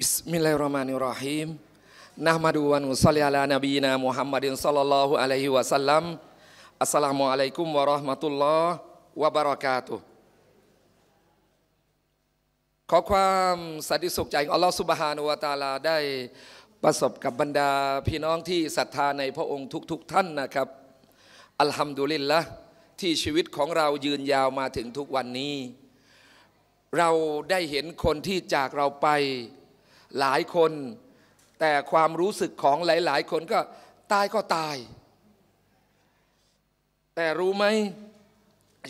Bismillahirrahmanirrahim. Nahmadu wa nusalli ala nabiyyina Muhammadin sallallahu alaihi wasallam. Assalamualaikum warahmatullahi wabarakatuh. ขอความสันติสุขใจออัลลอฮฺสุบฮานุวาตาลาได้ประสบกับบรรดาพี่น้องที่ศรัทธาในพระองค์ทุกๆทท่านนะครับอัลฮัมดุลิลละที่ชีวิตของเรายืนยาวมาถึงทุกวันนี้ เราได้เห็นคนที่จากเราไปหลายคนแต่ความรู้สึกของหลาย ๆ คนก็ตายก็ตาย แต่รู้ไหม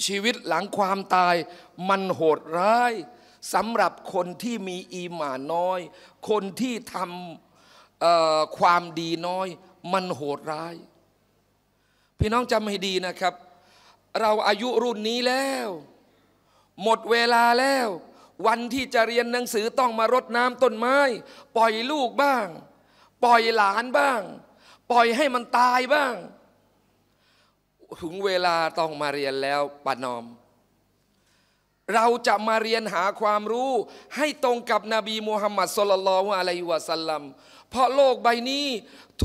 ชีวิตหลังความตายมันโหดร้ายสำหรับคนที่มีอีหมาน้อย คนที่ทำความดีน้อย มันโหดร้าย พี่น้องจำให้ดีนะครับ เราอายุรุ่นนี้แล้ว หมดเวลาแล้ววันที่จะเรียนหนังสือต้องมารดน้ำต้นไม้ปล่อยลูกบ้าง ปล่อยหลานบ้าง ปล่อยให้มันตายบ้างถึงเวลาต้องมาเรียนแล้วปานอม เราจะมาเรียนหาความรู้ ให้ตรงกับนบีมูฮัมมัดสุลลัลอะลัยฮิวะสัลลัมเพราะโลกใบนี้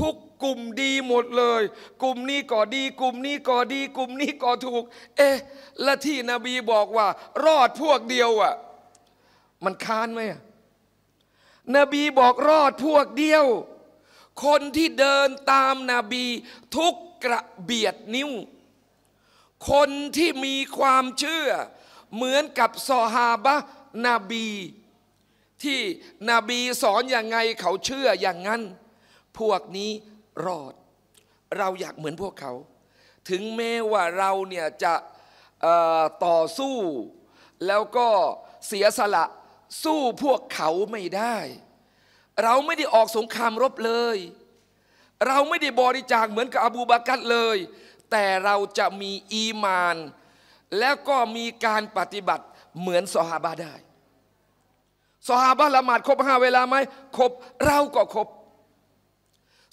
ทุกกลุ่มดีหมดเลย กลุ่มนี้ก็ดี กลุ่มนี้ก็ดี กลุ่มนี้ก็ถูก เอ๊ะและที่นบีบอกว่า รอดพวกเดียวอะ่ะมันค้านไหมนบีบอกรอดพวกเดียว คนที่เดินตามนาบีทุกกระเบียดนิ้ว คนที่มีความเชื่อเหมือนกับซอฮาบะนบี ที่นบีสอนอย่างไงเขาเชื่ออย่างนั้น พวกนี้รอด เราอยากเหมือนพวกเขา ถึงแม้ว่าเราเนี่ยจะต่อสู้ แล้วก็เสียสละสู้พวกเขาไม่ได้ เราไม่ได้ออกสงครามรบเลย เราไม่ได้บริจาคเหมือนกับอบูบากัตเลย แต่เราจะมีอีมาน แล้วก็มีการปฏิบัติเหมือนสหาบาได้ สหาบาละหมาดครบห้าเวลาไหมครบ เราก็ครบ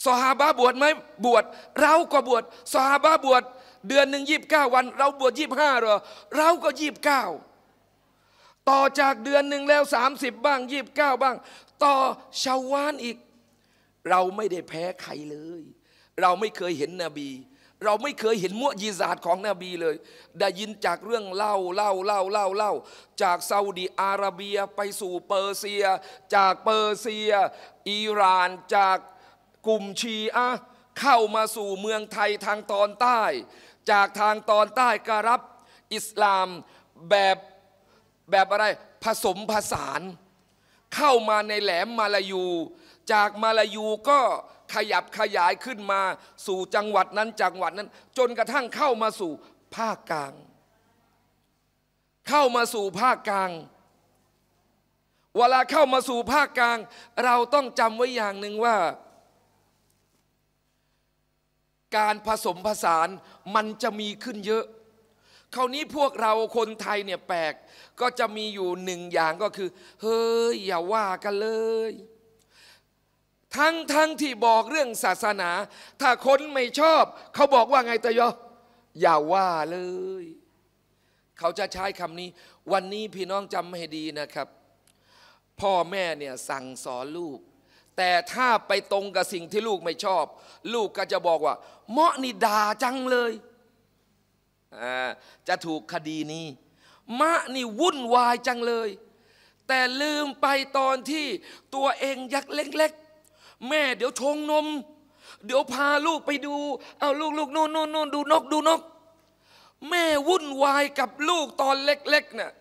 สหาบาบวชไหมบวชเราก็บวชสหาบาบวชเดือนหนึ่งยีบเก้าวัน เราบวชยีบห้าเหรอเราก็ยีบเก้าต่อจากเดือนหนึ่งแล้ว 30 บ้าง29 บ้าง ต่อชาววานอีก เราไม่ได้แพ้ใครเลย เราไม่เคยเห็นนบี เราไม่เคยเห็นมุยีสาสของนบีเลย ได้ยินจากเรื่องเล่าเล่าเล่าเล่าเล่า จากซาอุดีอาระเบียไปสู่เปอร์เซีย จากเปอร์เซียอิหร่านจากกลุ่มชีอะเข้ามาสู่เมืองไทยทางตอนใต้ จากทางตอนใต้การับอิสลามแบบแบบอะไรผสมผสานเข้ามาในแหลมมาลายู จากมาลายู ก็ขยับขยายขึ้นมา สู่จังหวัดนั้นจังหวัดนั้น จนกระทั่งเข้ามาสู่ภาคกลาง เข้ามาสู่ภาคกลาง เวลาเข้ามาสู่ภาคกลาง เราต้องจำไว้อย่างหนึ่งว่า การผสมผสานมันจะมีขึ้นเยอะคราวนี้พวกเราคนไทยเนี่ยแปลก ก็จะมีอยู่หนึ่งอย่างก็คือ เฮ้ยอย่าว่ากันเลย ทั้งทั้งที่บอกเรื่องศาสนา ถ้าคนไม่ชอบ เขาบอกว่าไงตะยออย่าว่าเลยเขาจะใช้คำนี้ วันนี้พี่น้องจำให้ดีนะครับ พ่อแม่เนี่ยสั่งสอนลูก แต่ถ้าไปตรงกับสิ่งที่ลูกไม่ชอบ ลูกก็จะบอกว่าเมาะนี่ด่าจังเลยจะถูกคดีนี้มะนี่วุ่นวายจังเลย แต่ลืมไปตอนที่ตัวเองยักษ์เล็กๆแม่เดี๋ยวชงนม เดี๋ยวพาลูกไปดูเอาลูกลูกน่นน่นโ่นดูนกดูนก แม่วุ่นวายกับลูกตอนเล็กๆนะ่ะ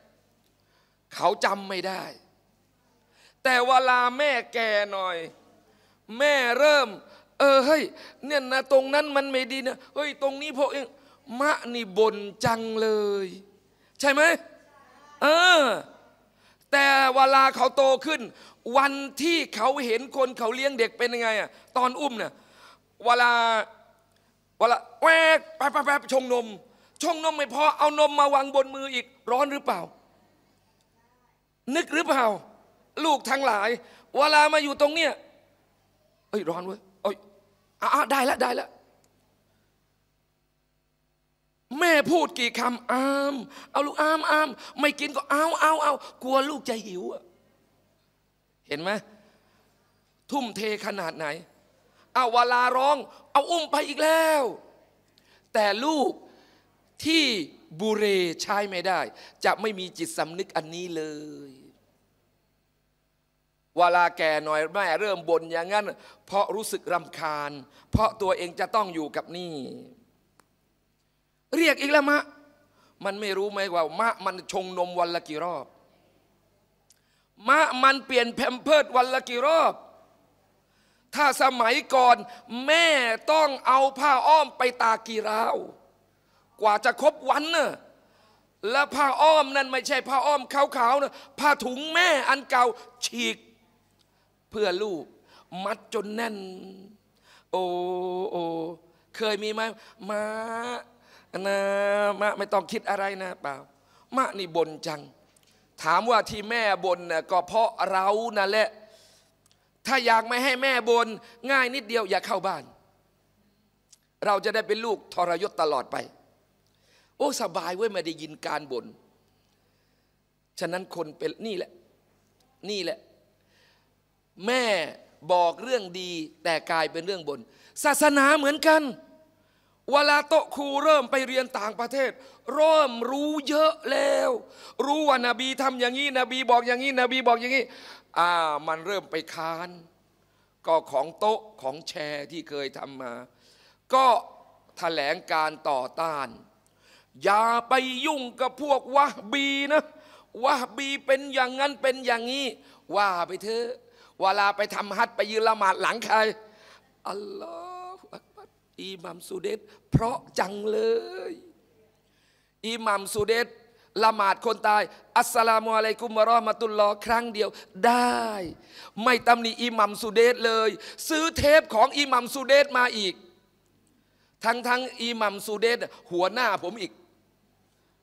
เขาจำไม่ได้ แต่เวลาแม่แก่หน่อย แม่เริ่ม เออเฮ้ยเนี่ยนะตรงนั้นมันไม่ดีนะเฮ้ยตรงนี้พวกเองมะนี่บ่นจังเลย ใช่ไหมเออ แต่เวลาเขาโตขึ้น วันที่เขาเห็นคนเขาเลี้ยงเด็กเป็นยังไงอ่ะตอนอุ้มเนี่ยเวลาเวลาแวกไปไปไปชงนม ชงนมไม่พอเอานมมาวางบนมืออีก ร้อนหรือเปล่า นึกหรือเปล่า ลูกทั้งหลาย เวลามาอยู่ตรงเนี้ยเอ้ยร้อนเว้ยเอ้ยอ้าได้ละได้ละแม่พูดกี่คำอาม เอาลูกอามอามไม่กินก็เอาเอาเอากลัวลูกจะหิวเห็นไหมทุ่มเทขนาดไหน เอาเวลาร้อง เอาอุ้มไปอีกแล้ว แต่ลูกที่บุเรใช้ไม่ได้ จะไม่มีจิตสำนึกอันนี้เลยเวลาแก่หน่อยแม่เริ่มบ่นอย่างนั้น เพราะรู้สึกรำคาญ เพราะตัวเองจะต้องอยู่กับนี่เรียกอีกแล้วมะ มันไม่รู้ไหมว่ามะ มันชงนมวันละกี่รอบ มะมันเปลี่ยนแ่มเพิดวันละกี่รอบ ถ้าสมัยก่อนแม่ต้องเอาผ้าอ้อมไปตากี่ราว กว่าจะครบวันเน่ะและผ้าอ้อมนั่นไม่ใช่ผ้าอ้อมขาวๆนะ ผ้าถุงแม่อันเก่าฉีก เพื่อลูก มัดจนแน่นโอ้โอเคยมีไหมมานะมะไม่ต้องคิดอะไรนะ เปล่า มะนี่บ่นจัง ถามว่าที่แม่บนน่ะก็เพราะเรานั่นแหละ ถ้าอยากไม่ให้แม่บ่นง่ายนิดเดียวอย่าเข้าบ้าน เราจะได้เป็นลูกทรยศตลอดไป โอ้สบายเว้ยไม่ได้ยินการบน่นฉะนั้นคนเป็นนี่แหละนี่แหละ แม่บอกเรื่องดีแต่กลายเป็นเรื่องบน่นศาสนาเหมือนกันเวลาโตครูเริ่มไปเรียนต่างประเทศเริ่ม รู้เยอะแล้ว รู้ว่านาบีทำอย่างนี้นบีบอกอย่างนี้นบีบอกอย่างนี้อ่า มันเริ่มไปค้าน ก็ของโต๊ะของแชร์ที่เคยทำมา ก็แถลงการต่อต้าน อย่าไปยุ่งกับพวกวะบีนะ วะบีเป็นอย่างนั้นเป็นอย่างนี้ว่าไปเถอะ เวลาไปทำฮัตไปยืนละหมาดหลังใครอัลลอฮอิหมัมสุเดชเพราะจังเลย อิหมัมสุเดชละหมาดคนตาย อัสสลามุอะลัยกุมวะรอมาตุลลอครั้งเดียว ได้ ไม่ตำหนิอิหมัมสุเดชเลย ซื้อเทปของอิหมัมสุเดชมาอีก ทั้งทั้งอิหมัมสุเดชหัวหน้าผมอีก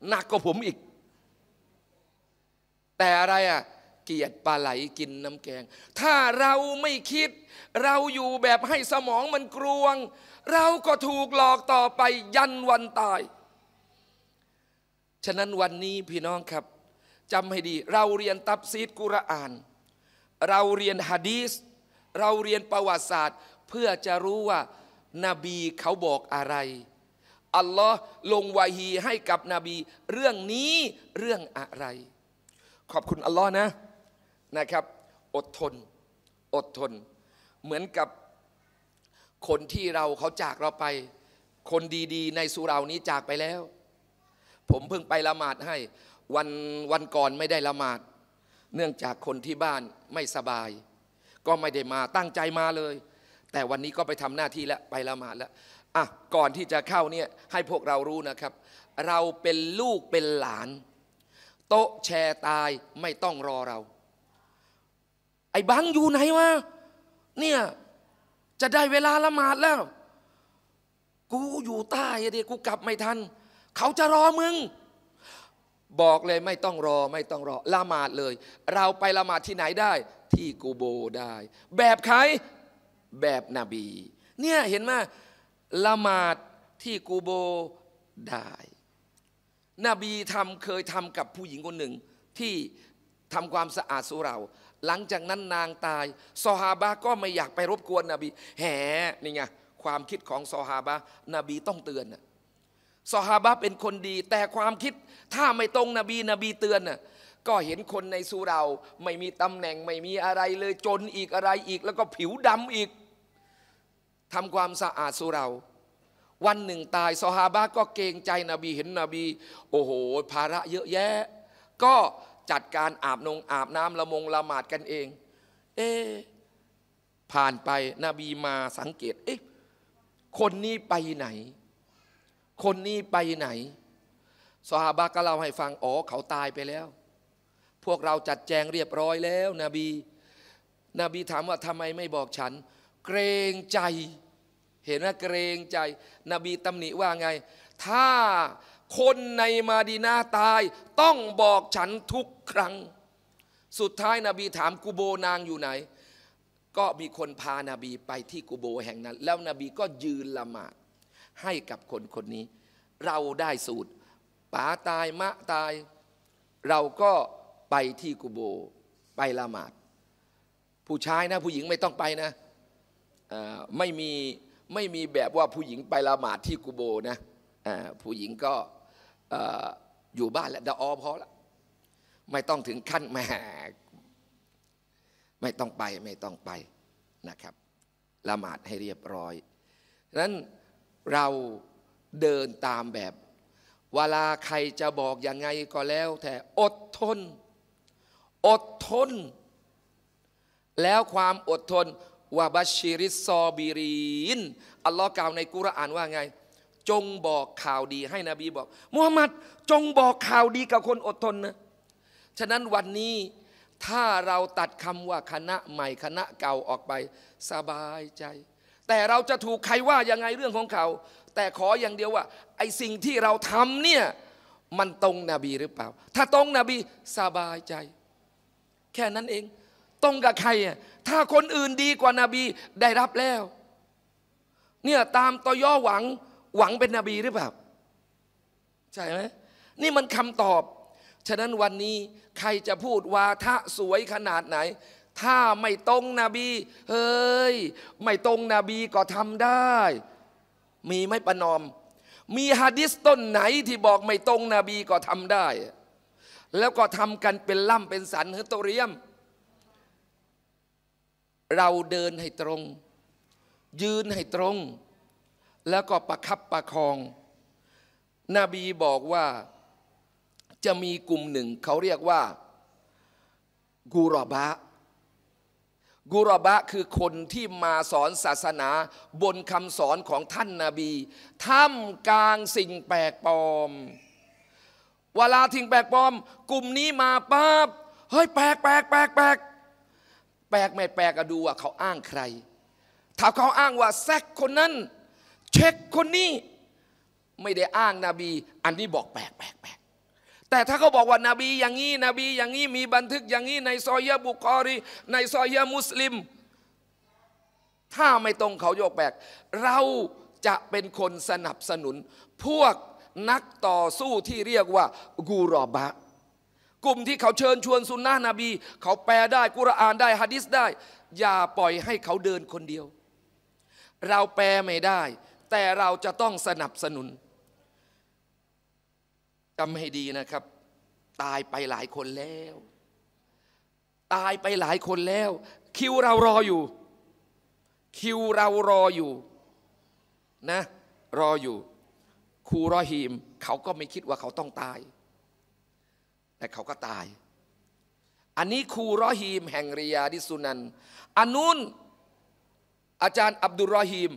หนักกว่าผมอีก แต่อะไรอ่ะเกียดปลาไหลกินน้ำแกง ถ้าเราไม่คิด เราอยู่แบบให้สมองมันกรวงเราก็ถูกหลอกต่อไปยันวันตาย ฉะนั้นวันนี้พี่น้องครับจำให้ดี เราเรียนตับซีดกุรอาน เราเรียนฮะดีสเราเรียนประวัติศาสตร์เพื่อจะรู้ว่านาบีเขาบอกอะไรอัลลอฮ์ลงวาฮีให้กับนบี เรื่องนี้เรื่องอะไร ขอบคุณอัลลอฮ์นะนะครับ อดทน อดทนเหมือนกับคนที่เราเขาจากเราไป คนดีๆ ในสุรานี้จากไปแล้ว ผมเพิ่งไปละหมาดให้วันวันก่อนไม่ได้ละหมาด เนื่องจากคนที่บ้านไม่สบาย ก็ไม่ได้มาตั้งใจมาเลย แต่วันนี้ก็ไปทำหน้าที่แล้วไปละหมาดแล้วอ่ะ ก่อนที่จะเข้าเนี่ย ให้พวกเรารู้นะครับ เราเป็นลูกเป็นหลาน โต๊ะแชร์ตายไม่ต้องรอเรา ไอ้บังอยู่ไหนวะเนี่ยจะได้เวลาละหมาดแล้ว กูอยู่ใต้ดิกูกลับไม่ทันเขาจะรอมึง บอกเลยไม่ต้องรอไม่ต้องรอละหมาดเลย เราไปละหมาดที่ไหนได้ ที่กูโบได้ แบบใครแบบนบี เนี่ย เห็นไหมละหมาดที่กูโบได้นบีทำเคยทำกับผู้หญิงคนหนึ่ง ที่ทำความสะอาดสุ่เราหลังจากนั้นนางตาย ซอฮาบะก็ไม่อยากไปรบกวนนบีแหมนี่ไง ความคิดของซอฮาบะนบีต้องเตือนซอฮาบะเป็นคนดี แต่ความคิดถ้าไม่ตรงนบี นบีเตือนะก็เห็นคนในสุเราไม่มีตำแหน่งไม่มีอะไรเลยจนอีกอะไรอีก แล้วก็ผิวดำอีกทำความสะอาดสุเรา วันหนึ่งตายซอฮาบะก็เกรงใจนบีเห็นนบีโอ้โห ภาระ เยอะแยะ ก็จัดการอาบนงอาบน้ำละมงละหมาดกันเอง เอ๊ผ่านไป นบีมาสังเกต เอ๊ะ คนนี้ไปไหน คนนี้ไปไหนสหาบะก็เล่าให้ฟัง อ๋อ เขาตายไปแล้ว พวกเราจัดแจงเรียบร้อยแล้ว นบี นบีถามว่าทำไมไม่บอกฉัน เกรงใจ เห็นว่าเกรงใจ นบีตำหนิว่าไง ถ้าคนในมาดีนาตายต้องบอกฉันทุกครั้ง สุดท้ายนาบีถามกูโบนางอยู่ไหน ก็มีคนพานาบีไปที่กูโบแห่งนั้น แล้วนบีก็ยืนละหมาดให้กับคนคนนี้ เราได้สูตรป๋าตายมะตาย เราก็ไปที่กูโบไปละหมาดผู้ชายนะ ผู้หญิงไม่ต้องไปนะไม่มี ไม่มีแบบว่าผู้หญิงไปละหมาดที่กูโบนะผู้หญิงก็อยู่บ้านแล้วดออพอละไม่ต้องถึงขั้นแหมไม่ต้องไปไม่ต้องไปนะครับ ละหมาดให้เรียบร้อยนั้นเราเดินตามแบบเวลาใครจะบอกยังไงก็แล้ว แต่อดทน อดทน แล้วความอดทนวาบัชิริซอบิรีน อัลลอฮ์กล่าวในกุรอานว่าไงจงบอกข่าวดีให้นบีบอกมูฮัมหมัดจงบอกข่าวดีกับคนอดทนนะฉะนั้นวันนี้ถ้าเราตัดคำว่าคณะใหม่คณะเก่าออกไป สบายใจ แต่เราจะถูกใครว่ายังไงเรื่องของเขา แต่ขออย่างเดียวว่า ไอสิ่งที่เราทำเนี่ยมันตรงนบีหรือเปล่า ถ้าตรงนบีสบายใจ แค่นั้นเองตรงกับใครอ่ะถ้าคนอื่นดีกว่านาบีได้รับแล้ว เนี่ยตามตอยอหวังหวังเป็นนบีหรือเปล่าใช่ไหมนี่มันคำตอบฉะนั้นวันนี้ใครจะพูด ว่าถ้าสวยขนาดไหน ถ้าไม่ตรงนบี เฮ้ย ไม่ตรงนบีก็ทำได้ มีไม่ประนอม มีฮะดิษต้นไหนที่บอกไม่ตรงนบีก็ทำได้ แล้วก็ทำกันเป็นล่ำเป็นสันเฮตเรียม เราเดินให้ตรง ยืนให้ตรงแล้วก็ประคับประคอง นบีบอกว่าจะมีกลุ่มหนึ่ง เขาเรียกว่า กูรอบะ กูรบะคือคนที่มาสอนศาสนา บนคำสอนของท่านนาบีท่ามกลางสิ่งแปลกปลอม เวลาทิ้งแปลกปลอม กลุ่มนี้มาปั๊บเฮ้ยแปลกแปลกแปลกแปลกแปลกไม่แปลกอะดูว่าเขาอ้างใคร ถ้าเขาอ้างว่าแซกคนนั้นเช็คคนนี้ ไม่ได้อ้างนาบี อันนี้บอกแปลกแปลกแปลกแต่ถ้าเขาบอกว่านาบี อย่างนี้นบี อย่างนี้มีบันทึกอย่างนี้ในซอยยะบุคอรีในซอยยะมุสลิม ถ้าไม่ตรงเขาโยกแปลกเราจะเป็นคนสนับสนุน พวกนักต่อสู้ที่เรียกว่ากูรอบะกลุ่มที่เขาเชิญชวนสุนนะนบี เขาแปลได้กุรอานได้ฮะดิษได้ อย่าปล่อยให้เขาเดินคนเดียว เราแปลไม่ได้แต่เราจะต้องสนับสนุนจำให้ดีนะครับ ตายไปหลายคนแล้ว ตายไปหลายคนแล้ว คิวเรารออยู่ คิวเรารออยู่นะ รออยู่ครูรอฮีม เขาก็ไม่คิดว่าเขาต้องตาย แต่เขาก็ตาย อันนี้ครูรอฮีม แห่งริยาดิสุนัน อันนู้นอาจารย์อับดุลรอฮีม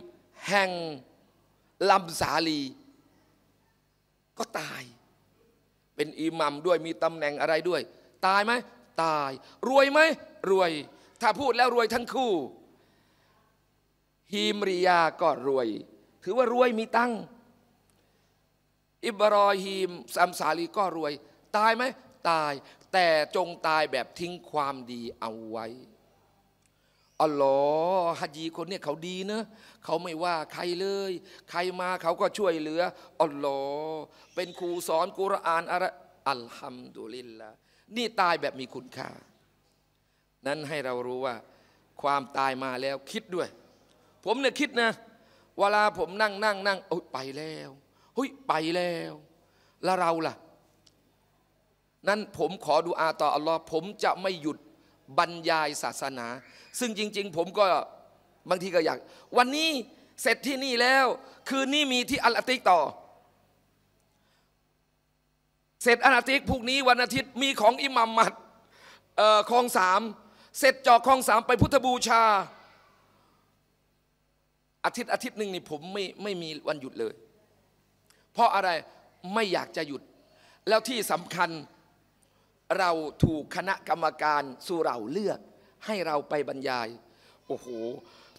แห่งลำสาลี ก็ตาย เป็นอิหมัมด้วยมีตำแหน่งอะไรด้วย ตายไหมตายรวยไหมรวย ถ้าพูดแล้วรวยทั้งคู่ฮิมริยาก็รวย ถือว่ารวยมีตังอิบรอฮีมซัมสาลีก็รวย ตายไหมตาย แต่จงตายแบบทิ้งความดีเอาไว้อ๋อฮัจีคนเนี่ยเขาดีเนะเขาไม่ว่าใครเลย ใครมาเขาก็ช่วยเหลืออัลลอฮ์เป็นครูสอนกุรอานอะไรอัลฮัมดุลิลละนี่ตายแบบมีคุณค่า นั้นให้เรารู้ว่า ความตายมาแล้วคิดด้วย ผมเนี่ยคิดนะ เวลาผมนั่งนั่ง นั่งโอ้ยไปแล้วเฮ้ยไปแล้ว แล้วเราล่ะ นั้นผมขอดูอาต่ออัลลอฮ์ผมจะไม่หยุดบรรยายศาสนา ซึ่งจริงๆผมก็บางทีก็อยากวันนี้เสร็จที่นี่แล้วคืนนี้มีที่อัลติกต่อ เสร็จอัลติกพรุ่งนี้วันอาทิตย์มีของอิหมัมมัดคลองสาม เสร็จจอกคลองสามไปพุทธบูชา อาทิตย์อาทิตย์หนึ่งนี่ผมไม่ไม่มีวันหยุดเลย เพราะอะไรไม่อยากจะหยุด แล้วที่สำคัญเราถูกคณะกรรมการสุเราเลือกให้เราไปบรรยายโอ้โห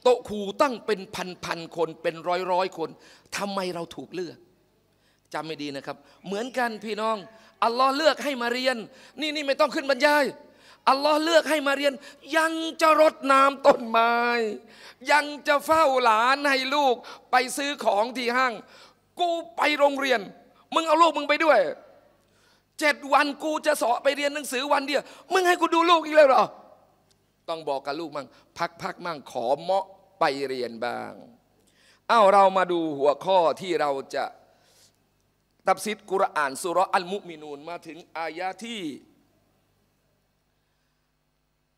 โต๊ะครูตั้งเป็นพันพันคนเป็นร้อยร้อยคน ทำไมเราถูกเลือกจำไม่ดีนะครับ เหมือนกันพี่น้อง อัลลอฮ์เลือกให้มาเรียน นี่นี่ไม่ต้องขึ้นบรรยายอัลลอฮ์เลือกให้มาเรียน ยังจะรดน้ำต้นไม้ยังจะเฝ้าหลานให้ลูก ไปซื้อของที่ห้าง กูไปโรงเรียน มึงเอาลูกมึงไปด้วย เจ็ดวันกูจะสอไปเรียนหนังสือวันเดียวมึงให้กูดูลูกอีกแล้วเหรอต้องบอกกับลูกมั่งพักพักมั่งขอเมาะไปเรียนบ้าง เอ้าเรามาดูหัวข้อที่เราจะตับซิดกุรอานสุรอัลมุมินูน มาถึงอายะที่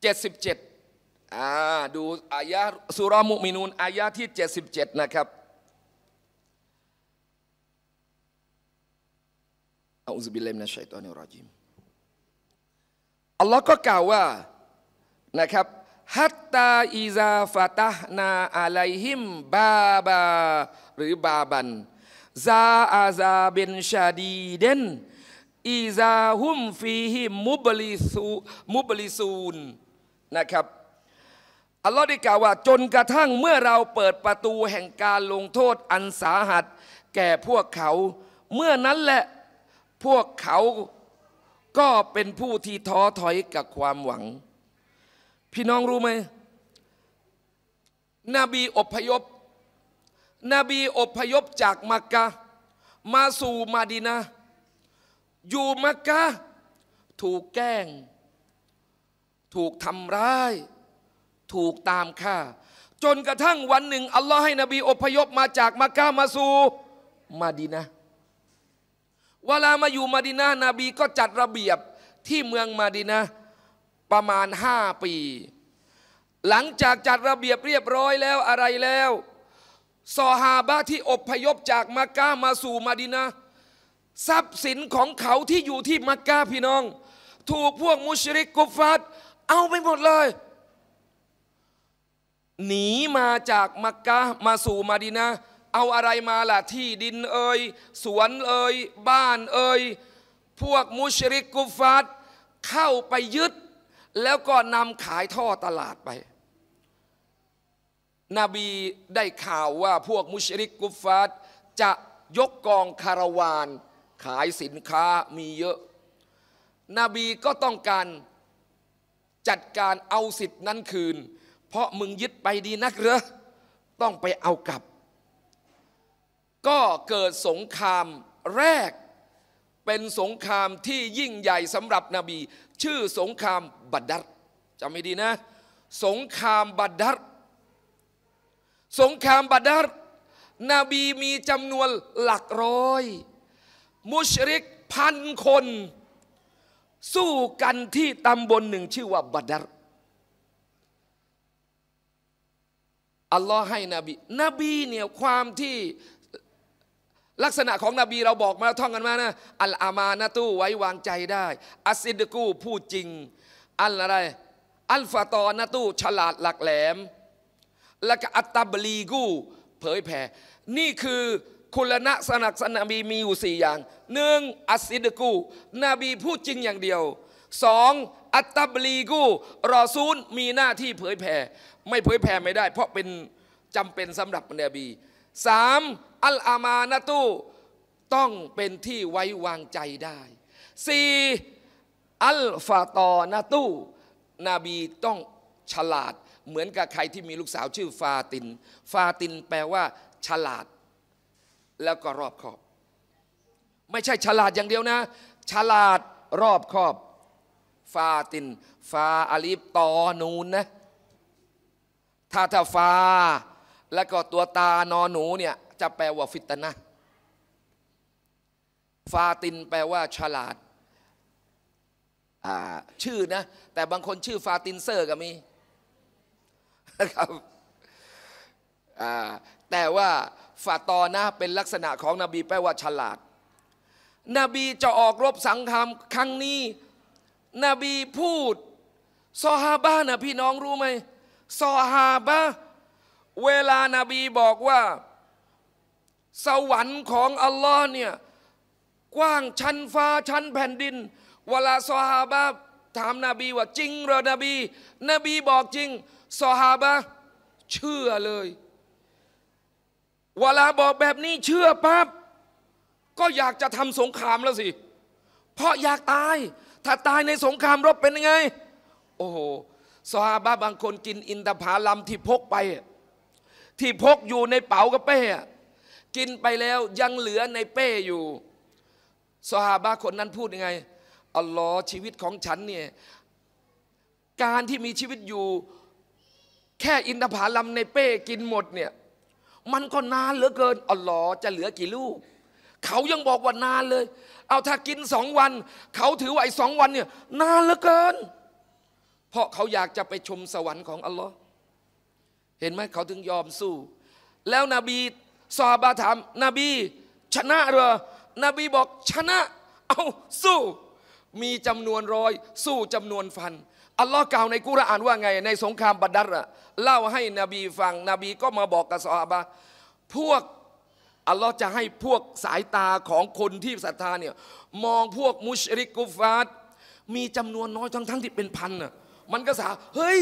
77 อ่าดูอายะสุรมุมินูน อายะที่ 77 นะครับอาอุบิลเลมนะชัยตอนิรจิมอัลลอฮ์ก็กล่าวว่านะครับฮัตตาอิซาฟาตานาอาไลฮิมบาบาหรือบาบันซาอาซาเบนชาดีเดนอีซาฮุมฟีฮิมุบลิซูมุบลิซูนนะครับอัลลอฮ์ได้กล่าวว่าจนกระทั่งเมื่อเราเปิดประตูแห่งการลงโทษอันสาหัส แก่พวกเขา เมื่อนั้นแหละพวกเขาก็เป็นผู้ที่ท้อถอยกับความหวังพี่น้องรู้ไหมนบีอพยพนบีอพยพจากมักกะมาสู่มาดินาอยู่มักกะถูกแกล้ง ถูกทำร้าย ถูกตามฆ่า จนกระทั่งวันหนึ่งอัลลอฮ์ให้นบีอพยพมาจากมักกะมาสู่มาดินาเวลามาอยู่มาดินานบีก็จัดระเบียบที่เมืองมาดินาประมาณ5ปี หลังจากจัดระเบียบเรียบร้อยแล้วอะไรแล้วซอฮาบะที่อบพยพจากมักกะมาสู่มาดินาทรัพย์สินของเขาที่อยู่ที่มักกะพี่น้อง ถูกพวกมุชริกกุฟัดเอาไปหมดเลยหนีมาจากมักกะมาสู่มาดินาเอาอะไรมาล่ะ ที่ดินเอ่ย สวนเอ่ย บ้านเอ่ย พวกมุชริกกุฟัดเข้าไปยึดแล้วก็นำขายท่อตลาดไป นบีได้ข่าวว่าพวกมุชริกกุฟาต จะยกกองคาราวานขายสินค้ามีเยอะ นบีก็ต้องการจัดการเอาสิทธินั้นคืน เพราะมึงยึดไปดีนักเหรอ ต้องไปเอากลับ ก็เกิดสงครามแรกเป็นสงครามที่ยิ่งใหญ่สำหรับนบี ชื่อสงครามบัดดัตจำไม่ดีนะ สงครามบัดดัตสงครามบัดดัตนบีมีจำนวนหลักร้อย มุชริกพันคน สู้กันที่ตำบลหนึ่งชื่อว่าบัดดัตอัลลอฮ์ให้นบีนบีเนี่ยความที่ลักษณะของนบีเราบอกมาท่องกันมานะอัลอามานะตู้ไว้วางใจได้ อัสซิดกูพูดจริง อัลอะไร อัลฟาตอนนะตู้ฉลาดหลักแหลม และก็อัตตบลีกูเผยแผ่นี่คือคุณละกนักสนบีมีอยู่สี่อย่างหนึ่งอัสซิดกูนบีพูดจริงอย่างเดียวสองอัตตบลีกู รอซูลมีหน้าที่เผยแผ่ไม่เผยแผ่ไม่ได้ เพราะเป็นจำเป็นสำหรับนบีสามอัลอามานะตุต้องเป็นที่ไว้วางใจได้สี่อัลฟาตอนะตุนบีต้องฉลาด เหมือนกับใครที่มีลูกสาวชื่อฟาติน ฟาตินแปลว่าฉลาด แล้วก็รอบคอบ ไม่ใช่ฉลาดอย่างเดียวนะ ฉลาดรอบคอบ ฟาตินฟาอาลีฟตอนูนนะถ้าถ้าฟาแล้วก็ตัวตานอนหนูเนี่ยจะแปลว่าฟิตนะฟาตินแปลว่า ฉลาดชื่อนะ แต่บางคนชื่อ ฟาตินเซอร์ ก็มีนะครับแต่ว่าฟาตอนะ เป็นลักษณะของนบี แปลว่า ฉลาดนบีจะออกรบสังคามครั้งนี้นบีพูดซอฮาบะนะพี่น้องรู้ไหมซอฮาบะเวลานาบีบอกว่าสวรรค์ของอัลลอฮ์เนี่ย กว้างชั้นฟ้าชั้นแผ่นดิน เวลาสฮาบะถามนาบีว่าจริงหรอนบี นบีบอกจริงสฮาบะเชื่อเลย เวลาบอกแบบนี้เชื่อปั๊บก็อยากจะทำสงครามแล้วสิ เพราะอยากตาย ถ้าตายในสงครามรบเป็นยังไง โอ้โหอฮาบะบางคนกินอินทผลัมที่พกไป ที่พกอยู่ในเป๋ากระเป้กินไปแล้วยังเหลือในเป้อยู่สหาบาคนนั้นพูดยังไง อัลลอฮ์ชีวิตของฉันเนี่ย การที่มีชีวิตอยู่ แค่อินทผลัมในเป้กินหมดเนี่ยมันก็นานเหลือเกินอัลลอฮ์จะเหลือกี่ลูก เขายังบอกว่านานเลย เอาถ้ากินสองวัน เขาถือว่าไอ้สองวันเนี่ยนานเหลือเกิน เพราะเขาอยากจะไปชมสวรรค์ของอัลลอฮ์เห็นไหมเขาถึงยอมสู้ แล้วนบีซอบาถามนบีชนะเหรอนบีบอกชนะ เอาสู้ มีจำนวนร้อย สู้จำนวนฟันอัลลอฮ์กล่าวในกุรอานว่าไง ในสงครามบัดดัรเล่าให้นบีฟังนบีก็มาบอกกับซอบาพวก อัลลอฮ์จะให้พวกสายตาของคนที่ศรัทธาเนี่ยมองพวกมุชริกกุฟาตมีจำนวนน้อยทั้งทั้งที่เป็นพันน่ะมันก็สาเฮ้ย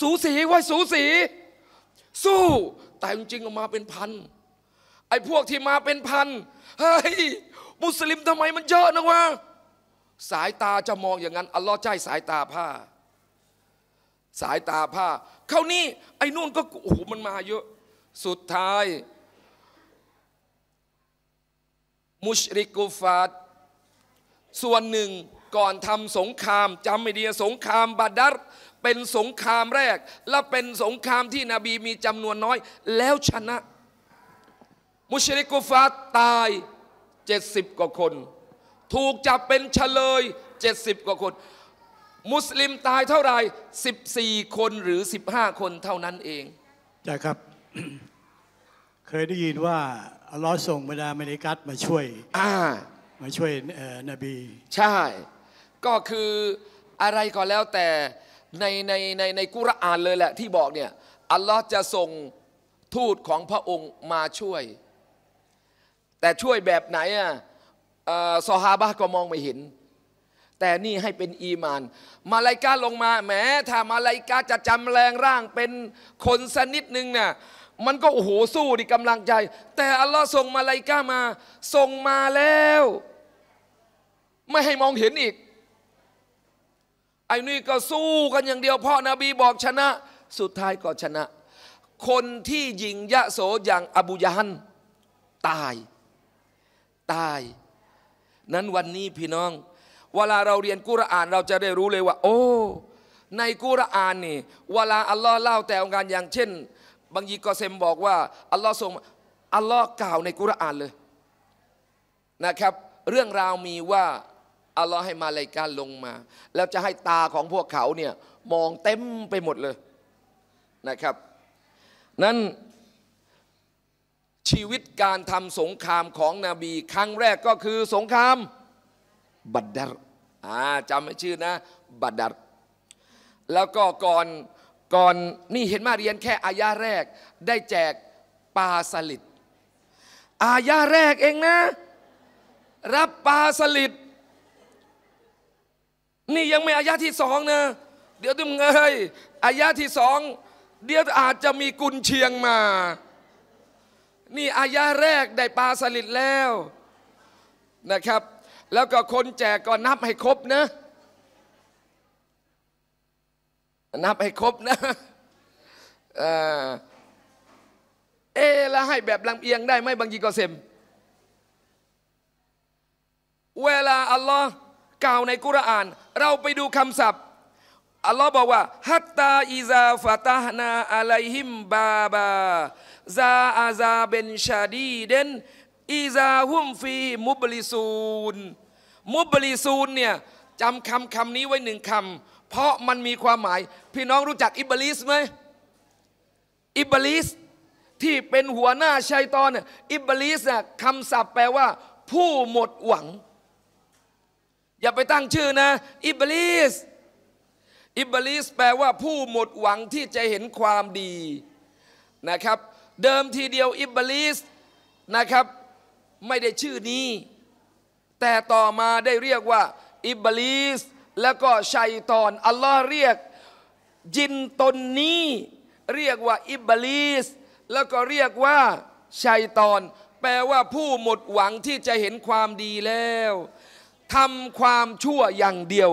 สูสีว่าสูสีสู้แต่จริงๆมาเป็นพัน ไอ้พวกที่มาเป็นพัน เฮ้ย มุสลิมทำไมมันเยอะนะวะสายตาจะมองอย่างนั้น อัลลอฮ์ใจสายตาผ้า สายตาผ้า เขานี่ไอ้นู่นก็ โอ้โห มันมาเยอะ สุดท้าย มุชริกุฟาดส่วนหนึ่งก่อนทำสงครามจำไม่ดีสงครามบาดัรเป็นสงครามแรกและเป็นสงครามที่นบีมีจำนวนน้อย แล้วชนะ มุชริกุฟาตายเจ็ดสิบกว่าคน ถูกจับเป็นเฉลยเจ็ดสิบกว่าคน มุสลิมตายเท่าไหร่14 คนหรือ15คนเท่านั้นเองใช่ครับ เคยได้ยินว่าอัลลอฮ์ส่งบรรดาเมริกัสมาช่วยมาช่วยนบีใช่ ก็คืออะไรก็แล้วแต่ในในในในกุรอานเลยแหละ ที่บอกเนี่ยอัลลอฮ์จะส่งทูตของพระองค์มาช่วย แต่ช่วยแบบไหนอ่ะซอฮาบะก็มองไม่เห็น แต่นี่ให้เป็นอีมาน มาลายกาลงมาแมมถ้ามาลายกาจะจำแรงร่างเป็นคนสนิดนึ่งน่ะมันก็โอ้โหสู้ดิกำลังใจ แต่อัลลอฮ์ส่งมาลายกามา ส่งมาแล้ว ไม่ให้มองเห็นอีกไอ้นี่ก็สู้กันอย่างเดียวพ่อนบีบอกชนะ สุดท้ายก็ชนะ คนที่ยิงยะโสอย่างอบูยฮันตาย ตาย นั้นวันนี้พี่น้อง เวลาเราเรียนกุรอานเราจะได้รู้เลยว่าโอ้ในกุรอานนี่เวลาอัลลอฮ์เล่าแต่องการอย่างเช่นบางยีกอเซมบอกว่าอัลลอฮ์ทรง อัลลอฮ์กล่าวในกุรอานเลย นะครับ เรื่องราวมีว่าอัลลอฮ์ให้มาลายการลงมาแล้วจะให้ตาของพวกเขาเนี่ยมองเต็มไปหมดเลยนะครับนั้นชีวิตการทำสงครามของนบี ครั้งแรกก็คือสงคราม บัดดัรจำชื่อนะบัดดัรแล้วก็ก่อนก่อนนี่เห็นมาเรียนแค่อายาแรก ได้แจกปลาสลิดอายาแรกเองนะ รับปลาสลิดนี่ยังไม่อายะที่สองนะเดี๋ยวดึงเอ้ยอายะที่สองเดี๋ยวอาจจะมีกุนเชียงมา นี่อายะแรกได้ปลาสลิดแล้วนะครับ แล้วก็คนแจกก็นับให้ครบนะ นับให้ครบนะ เออเอแล้วให้แบบลำเอียงได้ไหมบางทีก็เซม เวลาอัลลอฮ์กล่าวในกุรอาน เราไปดูคำศัพท์อัลลอฮ์บอกว่าฮัตตาอิซาฟตาฮนาอะไลฮิมบาบาซาอาซาเบนชาดีเดนอิซาฮุมฟีมุบลิซูนมุบลิซูนเนี่ยจำคำคำนี้ไว้หนึ่งคำเพราะมันมีความหมาย พี่น้องรู้จักอิบลิสไหมอิบลิสที่เป็นหัวหน้าชัยตอนอิบลิสคำศัพท์แปลว่า ผู้หมดหวังอย่าไปตั้งชื่อนะอิบลิสอิบลิสแปลว่าผู้หมดหวังที่จะเห็นความดีนะครับ เดิมทีเดียวอิบลิสนะครับ ไม่ได้ชื่อนี้ แต่ต่อมาได้เรียกว่าอิบลิสแล้วก็ชัยตอนอัลลอฮ์เรียกจินตนนี้เรียกว่าอิบลิสแล้วก็เรียกว่า ชัยตอน แปลว่าผู้หมดหวังที่จะเห็นความดีแล้วทำความชั่วอย่างเดียว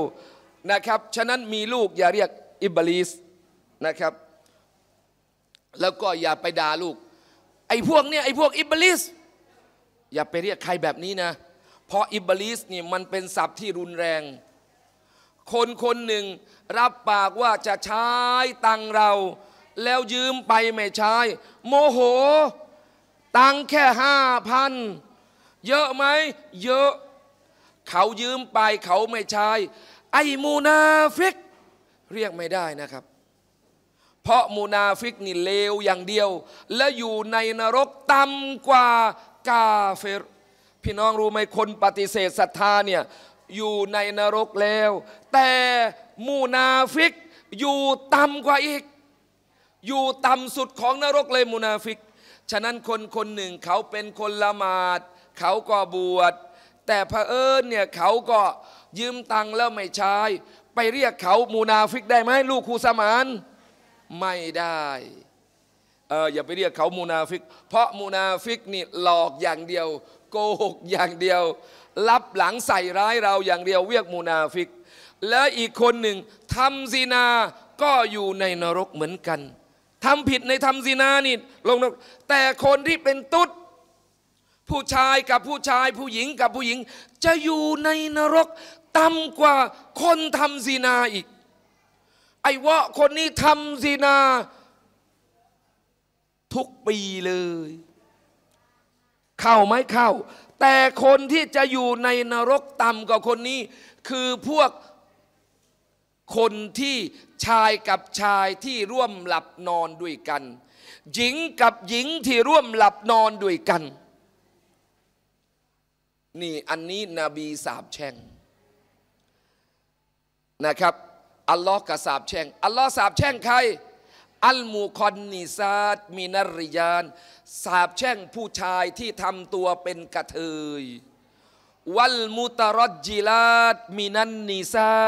นะครับ ฉะนั้นมีลูกอย่าเรียกอิบลิสนะครับ แล้วก็อย่าไปด่าลูก ไอ้พวกเนี่ยไอ้พวกอิบลิสอย่าไปเรียกใครแบบนี้นะ เพราะอิบลิสนี่มันเป็นศัพท์ที่รุนแรง คนคนหนึ่งรับปากว่าจะใช้ ตังเรา แล้วยืมไปไม่ใช้โมโห ตังแค่ห้าพันเยอะไหม เยอะเขายืมไปเขาไม่ใช้ไอมูนาฟิก เรียกไม่ได้นะครับ เพราะมูนาฟิกนี่เลวอย่างเดียว และอยู่ในนรกต่ำกว่ากาเฟรพี่น้องรู้ไหมคนปฏิเสธศรัทธาเนี่ยอยู่ในนรกแล้ว แต่มูนาฟิกอยู่ต่ำกว่าอีก อยู่ต่ำสุดของนรกเลยมูนาฟิก ฉะนั้นคนคนหนึ่งเขาเป็นคนละหมาดเขาก็บวชแต่พระเอิญเนี่ยเขาก็ยืมตังแล้วไม่ใช้ไปเรียกเขามูนาฟิกได้ไหมลูกครูสมาน ไม่ได้เอออย่าไปเรียกเขามูนาฟิก เพราะมูนาฟิกนี่หลอกอย่างเดียว โกหกอย่างเดียวรับหลังใส่ร้ายเราอย่างเดียว เรียกมูนาฟิก และอีกคนหนึ่งทำซีนาก็อยู่ในนรกเหมือนกันทำผิดในทำซีนานี่ลงนรกแต่คนที่เป็นตุ๊ดผู้ชายกับผู้ชายผู้หญิงกับผู้หญิง จะอยู่ในนรกต่ำกว่าคนทำซีนาอีก ไอ้วะคนนี้ทำซีนา ทุกปีเลยเข้าไหมเข้า แต่คนที่จะอยู่ในนรกต่ำกว่าคนนี้ คือพวกคนที่ชายกับชายที่ร่วมหลับนอนด้วยกัน หญิงกับหญิงที่ร่วมหลับนอนด้วยกันนี่อันนี้นบีสาบแช่งนะครับอัลลอฮ์กับสาบแช่งอัลลอฮ์สาบแช่งใคร อัลมูคอนนิซาตมินริยานสาบแช่งผู้ชายที่ทำตัวเป็นกระเทยวัลมุตรจิลาตมินันนิซา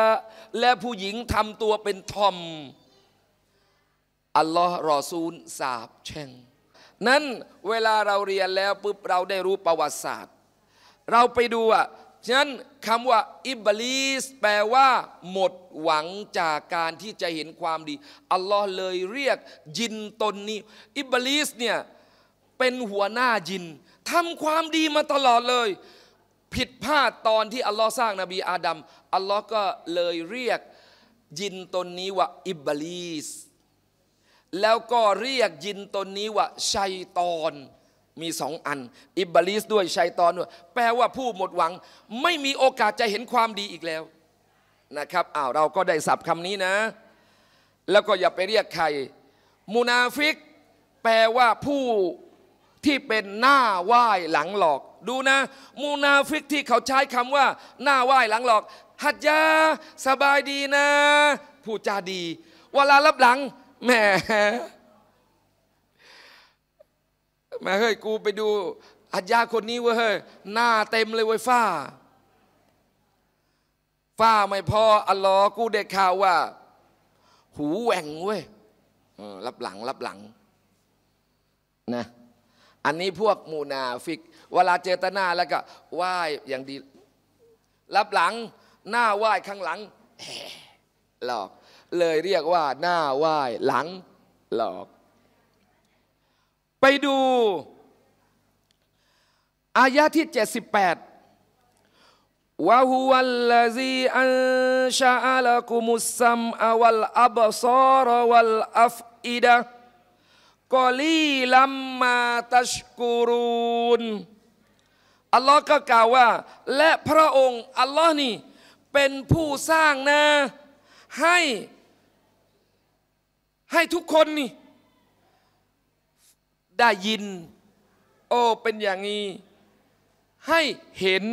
และผู้หญิงทำตัวเป็นทอมอัลลอฮ์รอซูลสาบแช่งนั้นเวลาเราเรียนแล้วปุ๊บเราได้รู้ประวัติศาสตร์เราไปดูอ่ะฉะนั้นคำว่าอิบลีสแปลว่าหมดหวังจากการที่จะเห็นความดีอัลลอฮ์เลยเรียกยินตนนี้อิบลีสเนี่ย เป็นหัวหน้ายินทำความดีมาตลอดเลย ผิดพลาดตอนที่อัลลอฮ์สร้างนบีอาดัมอัลลอฮ์ก็เลยเรียกยินตนนี้ว่าอิบลีสแล้วก็เรียกยินตนนี้ว่า ชัยตอนมีสองอัน อิบลิสด้วยชัยตอนด้วยแปลว่าผู้หมดหวัง ไม่มีโอกาสจะเห็นความดีอีกแล้ว นะครับอ้าวเราก็ได้สับคำนี้นะ แล้วก็อย่าไปเรียกใครมูนาฟิก แปลว่าผู้ที่เป็นหน้าไหว้หลังหลอก ดูนะมูนาฟิกที่เขาใช้คำว่า หน้าไหว้หลังหลอกฮัจยาสบายดีนะผู้จาดี เวลารับหลังแหมมาเฮ้ยกูไปดูอัจาคนนี้เว้ยเฮ้ยหน้าเต็มเลยเว้ยฝ้าฝ้าไม่พออัลลอฮ์กูได้ข่าวว่า หูแหว่งเว้ยรับหลังรับหลังนะอันนี้พวกมูนาฟิกเวลาเจตนาแล้วก็ไหว้อย่างดี รับหลัง หน้าไหว้ข้างหลังหลอก เลยเรียกว่า หน้าไหว้หลัง หลอกไปดู อายะที่ 78วะฮุวัลลซีอันชาอัลกุมุสซัมอาวัลอับซารวัลอัฟอิดะกอลีลัมมาตัชกูรุนอัลลอฮ์ก็กล่าวว่า และพระองค์อัลลอฮ์นี่ เป็นผู้สร้างนะให้ ให้ทุกคนนี่ได้ยิน โอ้เป็นอย่างนี้ ให้เห็น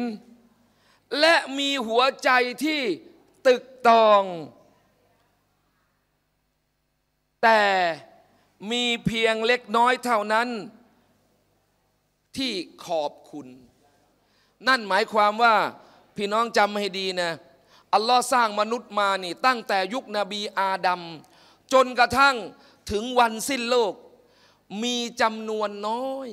และมีหัวใจที่ตึกตอง แต่มีเพียงเล็กน้อยเท่านั้น ที่ขอบคุณ นั่นหมายความว่าพี่น้องจำให้ดีนะอัลลอฮ์สร้างมนุษย์มานี่ ตั้งแต่ยุคนบีอาดัมจนกระทั่งถึงวันสิ้นโลกมีจำนวนน้อย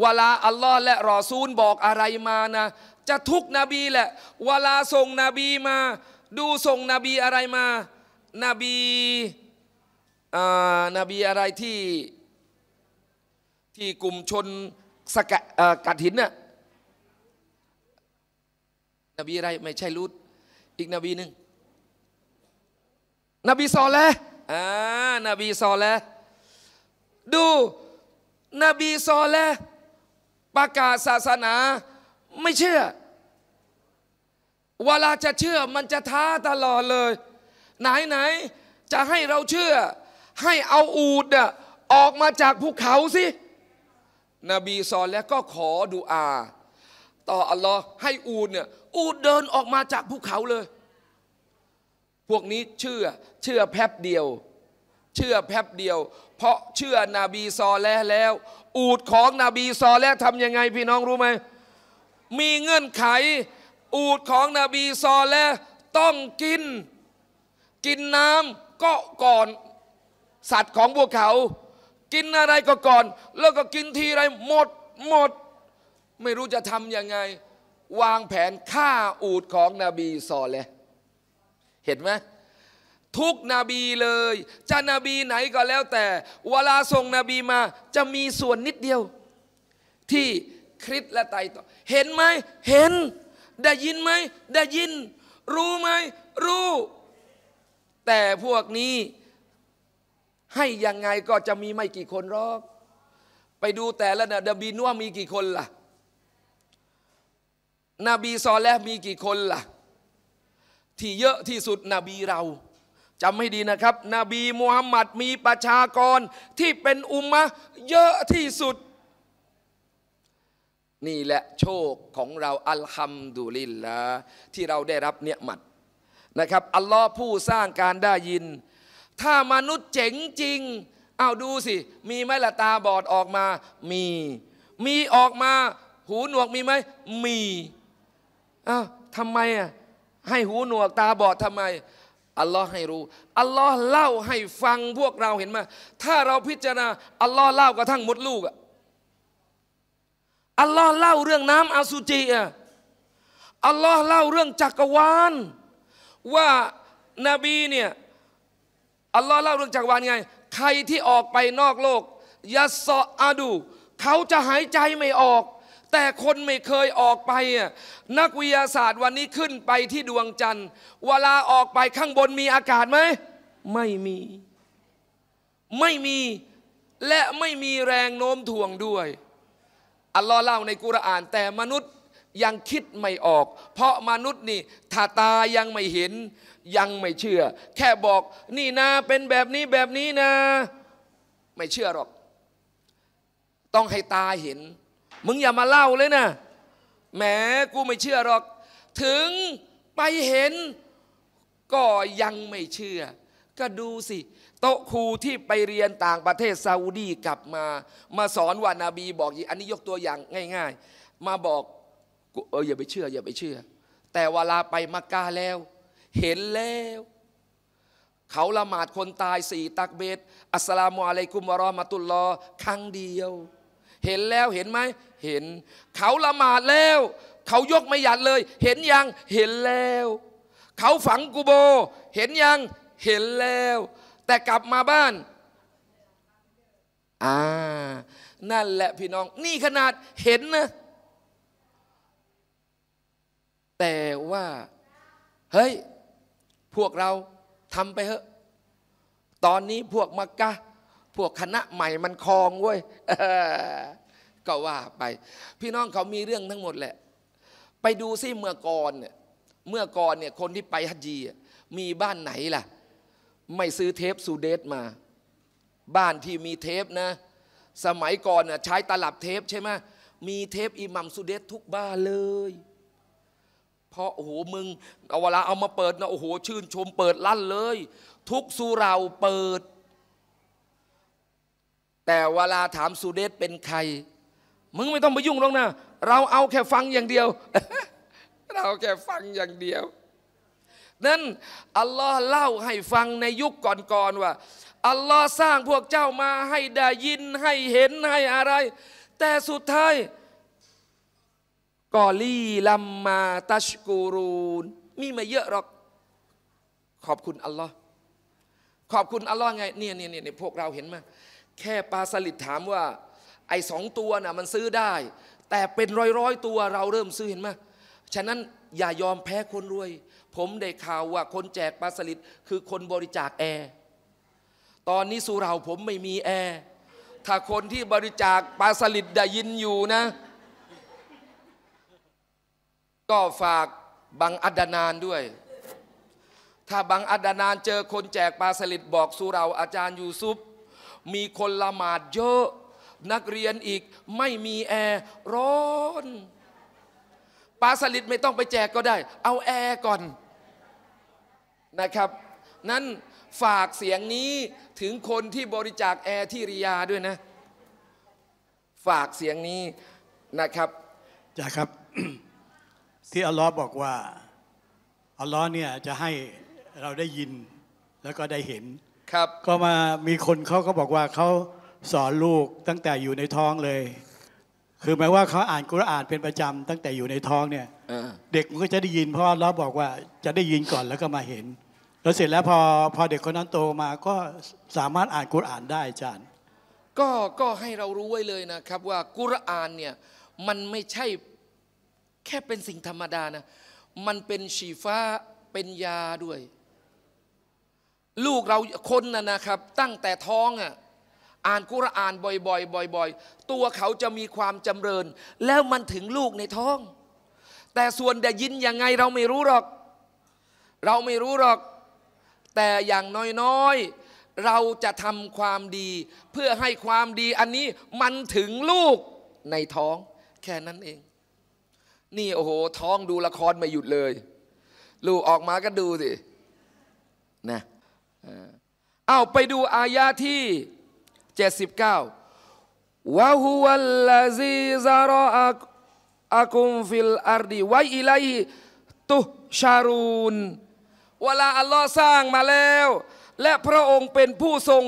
เวลา อัลลอฮ์และรอซูลบอกอะไรมานะจะทุกนบีแหละเวลาส่งนบีมา ดูส่งนบีอะไรมานบีอ่านบีอะไรที่ ที่กลุ่มชนสกัดกัดหินน่ะนบีอะไรไม่ใช่ลูดอีกนบีหนึ่งนบีซอลแลอ่านบีซอลแลดูนบีซอและประกาศศาสนาไม่เชื่อ เวลาจะเชื่อมันจะท้าตลอดเลย ไหนไหนจะให้เราเชื่อให้เอาอูดออกมาจากภูเขาสินบีซอและก็ขอดูอาต่ออัลลอฮ์ให้อูดเนี่ยอูดเดินออกมาจากภูเขาเลย พวกนี้เชื่อเชื่อแพบเดียว เชื่อแพบเดียวเพราะเชื่อนาบีซอแล้วแล้ว อูดของนบีซอแล้วทำยังไงพี่น้องรู้ไหมมีเงื่อนไข อูดของนบีซอแล้วต้องกิน กินน้ำก็ก่อนสัตว์ของพวกเขา กินอะไรก็ก่อน แล้วก็กินทีไรหมดหมด ไม่รู้จะทำยังไง วางแผนฆ่าอูดของนบีซอแล้วเห็นไหมทุกนบีเลย จะนบีไหนก็แล้วแต่ เวลาส่งนบีมาจะมีส่วนนิดเดียว ที่คริสและไตต่อเห็นไหมเห็นได้ยินไหมได้ยิน รู้ไหมรู้ แต่พวกนี้ให้ยังไงก็จะมีไม่กี่คนหรอกไปดูแต่ละนบีนวามีกี่คนล่ะนบีซอลและมีกี่คนล่ะ ที่เยอะที่สุดนบีเราจำให้ดีนะครับนบีมูฮัมมัดมีประชากรที่เป็นอุมมะเยอะที่สุด นี่แหละโชคของเรา อัลฮัมดุลิลละที่เราได้รับเนี่ยมัดนะครับ อัลลอฮ์ผู้สร้างการได้ยิน ถ้ามนุษย์เจ๋งจริง เอาดูสิ มีไหมละตาบอดออกมามี มีออกมา หูหนวกมีไหม มีอ้าวทำไมอ่ะ ให้หูหนวกตาบอดทำไมอัลลอฮ์ให้รู้ อัลลอฮ์เล่าให้ฟังพวกเราเห็นไหมถ้าเราพิจารณา อัลลอฮ์เล่ากระทั่งมดลูกอัลลอฮ์เล่าเรื่องน้ำอสุจิอ่ะ อัลลอฮ์เล่าเรื่องจักรวาลว่า นบีเนี่ย อัลลอฮ์เล่าเรื่องจักรวาลไง ใครที่ออกไปนอกโลกยัสซออาดู เขาจะหายใจไม่ออกแต่คนไม่เคยออกไปนักวิทยาศาสตร์วันนี้ขึ้นไปที่ดวงจันทร์ เวลาออกไปข้างบนมีอากาศไหม ไม่มี ไม่มี และไม่มีแรงโน้มถ่วงด้วยอัลลอฮ์เล่าในกุรอาน แต่มนุษย์ยังคิดไม่ออก เพราะมนุษย์นี่ ถ้าตายังไม่เห็น ยังไม่เชื่อ แค่บอก นี่นะเป็นแบบนี้แบบนี้นะ ไม่เชื่อหรอก ต้องให้ตาเห็นมึงอย่ามาเล่าเลยนะแหมกูไม่เชื่อหรอก ถึงไปเห็นก็ยังไม่เชื่อ ก็ดูสิโต๊ะครูที่ไปเรียนต่างประเทศซาอุดีกลับมา มาสอนว่านาบีบอกอันนี้ยกตัวอย่างง่าย ๆ มาบอกเอออย่าไปเชื่อ อย่าไปเชื่อ แต่เวลาไปมักกะแล้ว เห็นแล้ว เขาละหมาดคนตายสี่ตักเบ็ดอัสลามุอะลัยกุมวะรอมาตุลลอครั้งเดียว เห็นแล้วเห็นไหมเห็น เขาละหมาดแล้ว เขายกไม่หยัดเลย เห็นยังเห็นแล้ว เขาฝังกูโบ เห็นยังเห็นแล้ว แต่กลับมาบ้าน อ่านั่นแหละพี่น้อง นี่ขนาดเห็นนะ แต่ว่า เฮ้ยพวกเราทำไปเถอะตอนนี้พวกมักกะพวกคณะใหม่มันคลองเว้ยก็ว่าไป พี่น้องเขามีเรื่องทั้งหมดแหละ ไปดูซิเมื่อก่อนเนี่ยเมื่อก่อนเนี่ยคนที่ไปฮัจญีมีบ้านไหนล่ะ ไม่ซื้อเทปซูเดตมา บ้านที่มีเทปนะสมัยก่อนน่ใช้ตลับเทปใช่ไหมมีเทปอิหมัมซูเดตทุกบ้านเลย เพราะโอ้โหมึงเอาเวลา เอามาเปิดนะโอ้โหชื่นชมเปิดลั่นเลย ทุกสุราเปิด แต่เวลาถามซูเดตเป็นใครมึงไม่ต้องไปยุ่งหรอกนะ เราเอาแค่ฟังอย่างเดียว เราแค่ฟังอย่างเดียว นั้นอัลลอฮ์เล่าให้ฟังในยุคก่อนๆว่าอัลลอฮ์สร้างพวกเจ้ามาให้ได้ยินให้เห็นให้อะไร แต่สุดท้ายกอลีลัมมาตัชกูรูนมีมาเยอะหรอก ขอบคุณอัลลอฮ์ขอบคุณอัลลอฮ์ไงเนี่ยเนี่ยเนี่ยพวกเราเห็นมาแค่ปาสลิดถามว่าไอ้สองตัวนะ่ะมันซื้อได้ แต่เป็นร้อยร้อยตัวเราเริ่มซื้อเห็นไหมฉะนั้นอย่ายอมแพ้คนรวย ผมได้ข่าวว่าคนแจกปลาสลิดคือคนบริจาคแอร์ตอนนี้สุราผมไม่มีแอร์ถ้าคนที่บริจาคปลาสลิดได้ยินอยู่นะ ก็ฝากบังอัดนานด้วย ถ้าบังอัดนานเจอคนแจกปลาสลิด บอกสุราอาจารย์ยูซุปมีคนละหมาดเยอะนักเรียนอีกไม่มีแอร์ร้อนปลาสลิดไม่ต้องไปแจกก็ได้ เอาแอร์ก่อนนะครับนั้นฝากเสียงนี้ถึงคนที่บริจาคแอร์ที่ริยาด้วยนะ ฝากเสียงนี้นะครับจ้ะครับ ที่อัลลอฮ์บอกว่าอัลลอฮ์เนี่ยจะให้เราได้ยินแล้วก็ได้เห็น ครับ ก็มามีคนเขาก็บอกว่าเขาสอนลูกตั้งแต่อยู่ในท้องเลย คือหมายว่าเขาอ่านกุรอานเป็นประจำตั้งแต่อยู่ในท้องเนี่ยเด็กมันก็จะได้ยินพ่อเล้าบอกว่าจะได้ยินก่อนแล้วก็มาเห็นแล้วเสร็จแล้วพอพอเด็กคนนั้นโตมา ก็สามารถอ่านกุรอานได้อาจารย์ก็ก็ให้เรารู้ไว้เลยนะครับ ว่ากุรอานเนี่ยมันไม่ใช่แค่เป็นสิ่งธรรมดานะมันเป็นชีฟ้าเป็นยาด้วย ลูกเราคนนะนะครับ ตั้งแต่ท้องอะ่ะอ่านกุรอานบ่อยๆ บ่อยๆ ตัวเขาจะมีความจำเริญ แล้วมันถึงลูกในท้อง แต่ส่วนดะยินยังไงเราไม่รู้หรอก เราไม่รู้หรอก แต่อย่างน้อยๆเราจะทำความดี เพื่อให้ความดีอันนี้ มันถึงลูกในท้อง แค่นั้นเอง นี่โอ้โห ท้องดูละครไม่หยุดเลย ลูกออกมาก็ดูสินะเอาไปดูอายาที่79วะฮุวัลลาซีซารออะกุมฟิลอาร์ดีไวอิไลตุชารูนเวลาอัลลอฮ์สร้างมาแล้ว และพระองค์เป็นผู้ทรง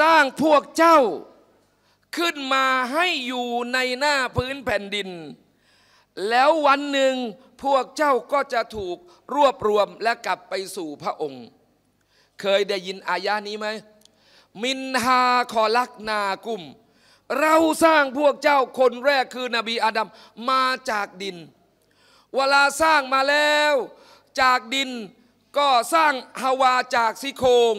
สร้างพวกเจ้า ขึ้นมาให้อยู่ในหน้าพื้นแผ่นดิน แล้ววันหนึ่งพวกเจ้าก็จะถูกรวบรวมและกลับไปสู่พระองค์ เคยได้ยินอายะนี้ไหมมินฮาคอลักนากุมเราสร้างพวกเจ้าคนแรกคือนบีอาดัมมาจากดิน เวลาสร้างมาแล้ว จากดินก็สร้างฮาวาจากซี่โครง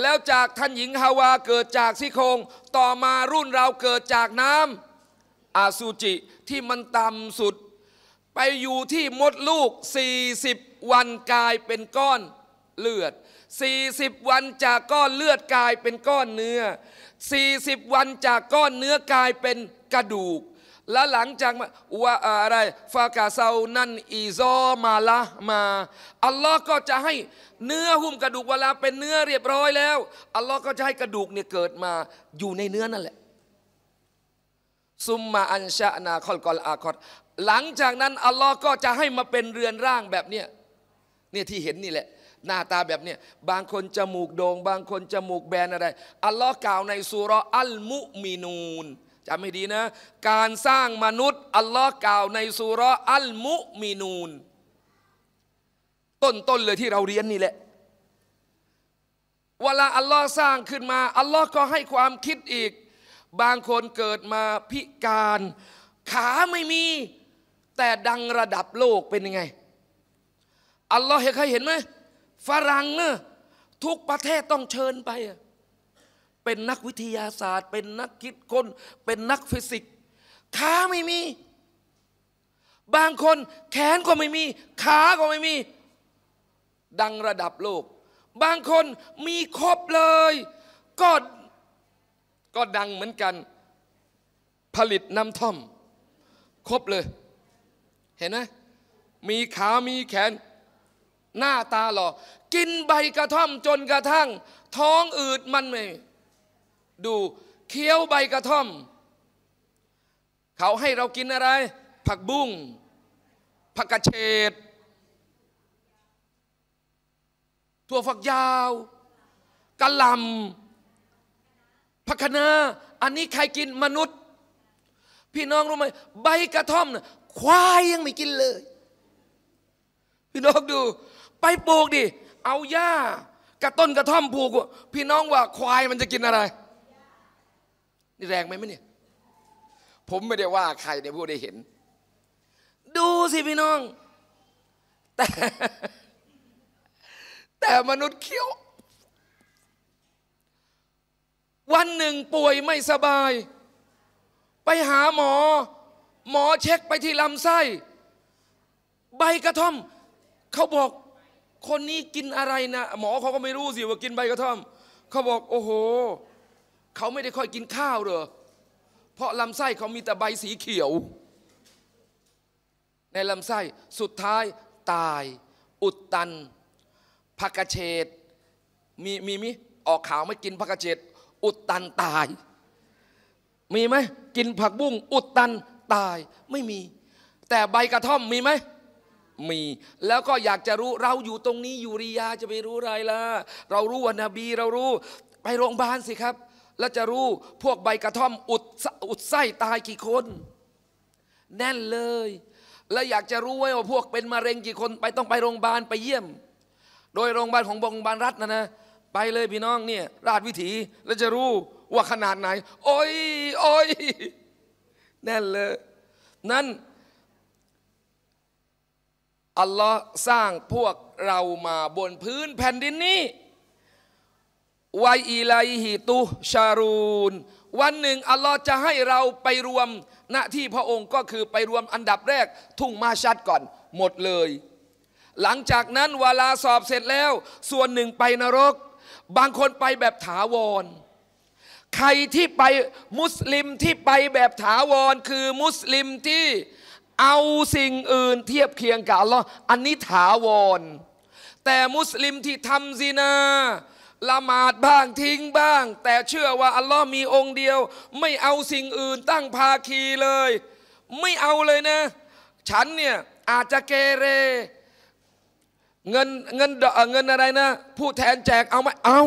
แล้วจากท่านหญิงฮาวาเกิดจากซี่โครงต่อมารุ่นเราเกิดจากน้ำอาซูจิที่มันต่ำสุด ไปอยู่ที่มดลูก 40 วันกลายเป็นก้อนเลือด40วันจากก้อนเลือดกลายเป็นก้อนเนื้อ40วันจากก้อนเนื้อกลายเป็นกระดูก และหลังจากว่าอะไรฟากาเซานั่น อีซมาละมา อัลลอฮ์ก็จะให้เนื้อหุ้มกระดูกเวลาเป็นเนื้อเรียบร้อยแล้ว อัลลอฮ์ก็จะให้กระดูกเนี่ยเกิดมาอยู่ในเนื้อนั่นแหละ ซุมมาอันชะนาคอลกอลอาคอต หลังจากนั้นอัลลอฮ์ก็จะให้มาเป็นเรือนร่างแบบเนี้ยเนี่ยที่เห็นนี่แหละหน้าตาแบบนี้บางคนจมูกโดง่งบางคนจมูกแบนอะไรอัลลอฮ์กล่าวในสุรอัลมุมีนูนจำให้ดีนะ การสร้างมนุษย์ อัลลอฮ์กล่าวในสุรอัลมุมีนูนต้นต้นเลยที่เราเรียนนี่แหละ เวลาอัลลอฮ์สร้างขึ้นมา อัลลอฮ์ก็ให้ความคิดอีก บางคนเกิดมาพิการ ขาไม่มี แต่ดังระดับโลกเป็นยังไง อัลลอฮ์เคยเห็นไหมฝรั่งนะทุกประเทศต้องเชิญไป เป็นนักวิทยาศาสตร์ เป็นนักคิดคน้นเป็นนักฟิสิกส์ขาไม่มี บางคนแขนก็ไม่มี ขาก็ไม่มี ดังระดับโลก บางคนมีครบเลย ก็ก็ดังเหมือนกัน ผลิตน้ำท่อม ครบเลย เห็นไหมมีขา มีแขนหน้าตาหล่อกินใบกระท่อมจนกระทั่ง ท้องอืดมันไม่ดู เคี้ยวใบกระท่อม เขาให้เรากินอะไร ผักบุ้งผักกระเฉดถั่วฝักยาวกะหล่ำผักคะน้า อันนี้ใครกินมนุษย์ พี่น้องรู้ไหมใบกระท่อมนะควายยังไม่กินเลย พี่น้องดูไปปลูกดิ เอาหญ้ากระต้นกระท่อมปลูก พี่น้องว่าควายมันจะกินอะไร นี่แรงไหมมเนี่ย ผมไม่ได้ว่า ใครในผู้ได้เห็น ดูสิพี่น้อง แต่ แต่มนุษย์เขี้ยว วันหนึ่งป่วยไม่สบาย ไปหาหมอ หมอเช็คไปที่ลำไส้ ใบกระท่อม เขาบอกคนนี้กินอะไรนะ หมอเขาก็ไม่รู้สิว่ากินใบกระท่อมเขาบอกโอ้โห เขาไม่ได้ค่อยกินข้าวเลยเพราะลำไส้เขามีแต่ใบสีเขียว ในลำไส้สุดท้ายตาย อุดตันผักกระเฉดมีมีมิออกขาวไม่กินผักกระเฉดอุดตันตาย มีไหมกินผักบุ้งอุดตันตายไม่มี แต่ใบกระท่อมมีไหมมี แล้วก็อยากจะรู้ เราอยู่ตรงนี้อยู่ริยาจะไปรู้อะไรล่ะเรารู้ว่านบีเรารู้ ไปโรงพยาบาลสิครับ แล้วจะรู้ พวกใบกระท่อมอุดอุดไส้ตายกี่คนแน่นเลย แล้วอยากจะรู้ว่าพวกเป็นมะเร็งกี่คน ไปต้องไปโรงพยาบาลไปเยี่ยม โดยโรงพยาบาลของโรงพยาบาลรัฐนะนะไปเลยพี่น้องเนี่ย ราชวิถี แล้วจะรู้ว่าขนาดไหนโอ้ยโอ้ยแน่นเลย นั่นอัลลอฮ์สร้างพวกเรามาบนพื้นแผ่นดินนี้วัยอีไลฮิตุชารูนวันหนึ่งอัลลอฮ์จะให้เราไปรวมหน้าที่พระองค์ก็คือไปรวมอันดับแรกทุ่งมาชัดก่อน หมดเลย หลังจากนั้น เวลาสอบเสร็จแล้ว ส่วนหนึ่งไปนรก บางคนไปแบบถาวร ใครที่ไปมุสลิมที่ไปแบบถาวรคือมุสลิมที่เอาสิ่งอื่นเทียบเคียงกับอัลลอฮ์อันนี้ถาวร แต่มุสลิมที่ทำซินาละหมาดบ้างทิ้งบ้าง แต่เชื่อว่า อัลลอฮ์มีองค์เดียว ไม่เอาสิ่งอื่นตั้งภาคีเลย ไม่เอาเลยนะ ฉันเนี่ยอาจจะเกเรเงินเงินเงินอะไรนะ ผู้แทนแจกเอาไหมเอา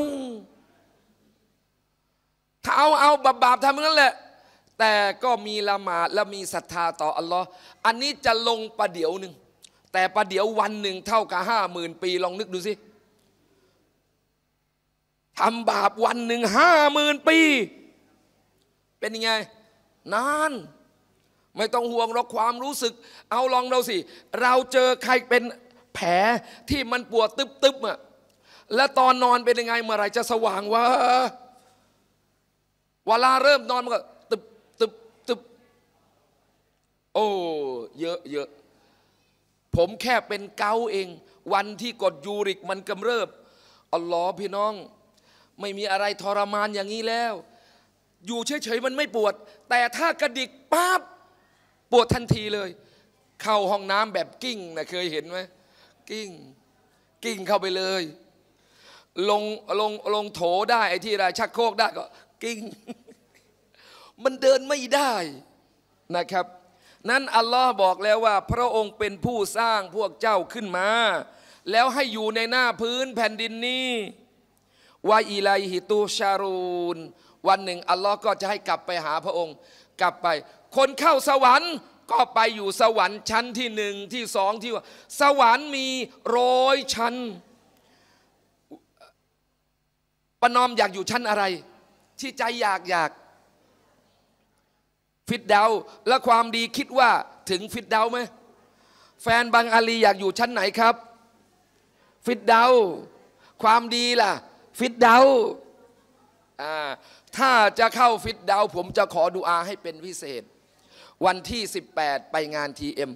ถ้าเอา เอาบาบาทำนั้นแหละแต่ก็มีละหมาดและมีศรัทธาต่ออัลลอฮ์อันนี้จะลงประเดี๋ยวหนึ่ง แต่ประเดี๋ยววันหนึ่ง เท่ากับห้าหมื่นปี ลองนึกดูสิทำบาปวันหนึ่งห้าหมื่นปี เป็นยังไง นาน ไม่ต้องห่วงเราความรู้สึก เอาลองเราสิ เราเจอใครเป็นแผลที่มันปวดตึบๆอะและตอนนอนเป็นยังไง เมื่อไรจะสว่างวะ เวลาเริ่มนอนมันก็โอ้เยอะเยอะผมแค่เป็นเกาเอง วันที่กดยูริกมันกำเริบอัลลอฮ์พี่น้อง ไม่มีอะไรทรมานอย่างนี้แล้ว อยู่เฉยๆมันไม่ปวด แต่ถ้ากระดิกปั๊บปวดทันทีเลย เข้าห้องน้ำแบบกิ้งนะเคยเห็นไหมกิ้งกิ้งเข้าไปเลย ลงลงลงโถได้ไอ้ที่ไรชักโครกได้ก็กิ้งมันเดินไม่ได้นะครับนั้นอัลลอฮ์บอกแล้วว่า พระองค์เป็นผู้สร้างพวกเจ้าขึ้นมา แล้วให้อยู่ในหน้าพื้นแผ่นดินนี้วาอีไลฮิตูชารูนวันหนึ่งอัลลอฮ์ก็จะให้กลับไปหาพระองค์ กลับไป คนเข้าสวรรค์ ก็ไปอยู่สวรรค์ชั้นที่หนึ่งที่สองที่ว่าสวรรค์มีร้อยชั้นปนอมอยากอยู่ชั้นอะไร ที่ใจอยากอยากฟิตดาและความดีคิดว่าถึงฟิตดาไหมแฟนบางอาลีอยากอยู่ชั้นไหนครับ ฟิตดาความดีล่ะ ฟิตดาถ้าจะเข้าฟิตดาผมจะขอดูอาให้เป็นพิเศษ วันที่ 18 ไปงานทีเอ็ม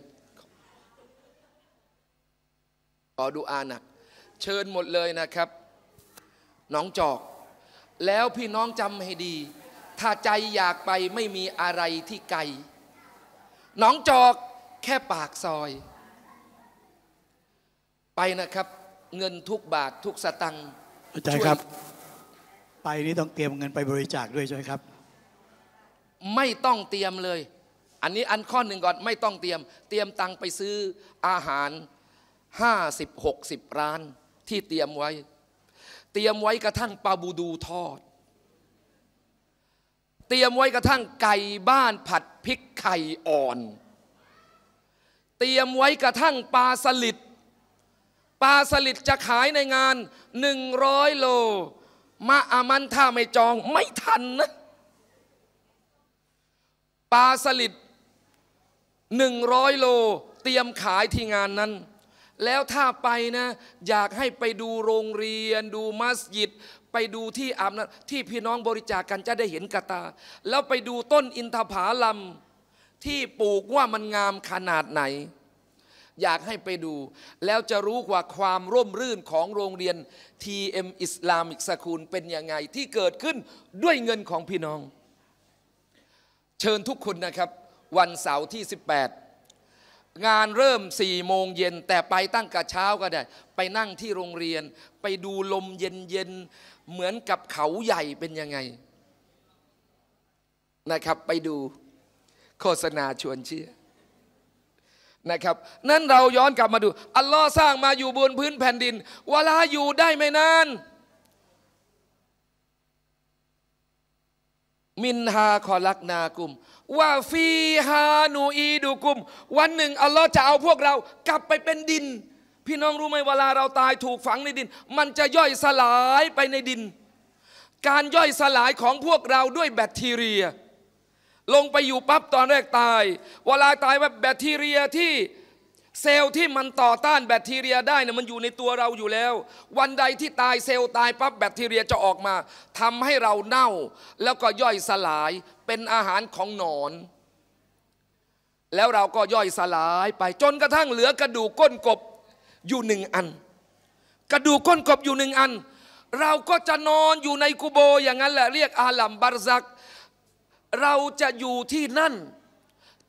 ขอดูอาหนัก เชิญหมดเลยนะครับ น้องจอก แล้วพี่น้องจำให้ดีถ้าใจอยากไปไม่มีอะไรที่ไกลหนองจอกแค่ปากซอย ไปนะครับ เงินทุกบาททุกสตังค์ใจยครับ ไปนี่ต้องเตรียมเงินไปบริจาคด้วยใช่ไหมครับ ไม่ต้องเตรียมเลย อันนี้อันข้อหนึ่งก่อน ไม่ต้องเตรียม เตรียมตังค์ไปซื้ออาหาร50-60ร้าน ที่เตรียมไว้ เตรียมไว้กระทั่งปลาบูดูทอดเตรียมไว้กระทั่งไก่บ้านผัดพริกไข่อ่อน เตรียมไว้กระทั่งปลาสลิด ปลาสลิดจะขายในงาน 100 โลมาอามันถ้าไม่จองไม่ทันนะ ปลาสลิด100 โล เตรียมขายที่งานนั้นแล้วถ้าไปนะอยากให้ไปดูโรงเรียน ดูมัสยิดไปดูที่อาบน้ำที่พี่น้องบริจาคกันจะได้เห็นกระตา แล้วไปดูต้นอินทผาลัมที่ปลูกว่ามันงามขนาดไหน อยากให้ไปดู แล้วจะรู้ว่าความร่มรื่นของโรงเรียน TM Islamic School เป็นยังไงที่เกิดขึ้นด้วยเงินของพี่น้อง เชิญทุกคนนะครับ วันเสาร์ที่ 18งานเริ่มสี่โมงเย็นแต่ไปตั้งกะเช้าก็ได้ ไปนั่งที่โรงเรียน ไปดูลมเย็นๆเหมือนกับเขาใหญ่เป็นยังไงนะครับ ไปดูโฆษณาชวนเชื่อนะครับ นั้นเราย้อนกลับมาดู อัลลอฮ์สร้างมาอยู่บนพื้นแผ่นดินเวลาอยู่ได้ไม่นานมินฮาคอลักนากุมว่าฟีฮานูอีดูกุม วันหนึ่งอัลลอฮ์จะเอาพวกเรากลับไปเป็นดิน พี่น้องรู้ไหมเวลาเราตายถูกฝังในดิน มันจะย่อยสลายไปในดิน การย่อยสลายของพวกเราด้วยแบคทีเรีย ลงไปอยู่ปั๊บตอนแรกตาย เวลาตายแบบแบคทีเรียที่เซลล์ที่มันต่อต้านแบคทีเรียได้นะมันอยู่ในตัวเราอยู่แล้ว วันใดที่ตายเซลล์ตายปั๊บแบคทีเรียจะออกมา ทำให้เราเน่า แล้วก็ย่อยสลายเป็นอาหารของหนอน แล้วเราก็ย่อยสลายไปจนกระทั่งเหลือกระดูกก้นกบอยู่หนึ่งอัน กระดูกก้นกบอยู่หนึ่งอัน เราก็จะนอนอยู่ในกุโบอย่างนั้นแหละเรียกอาลัมบารซัก เราจะอยู่ที่นั่น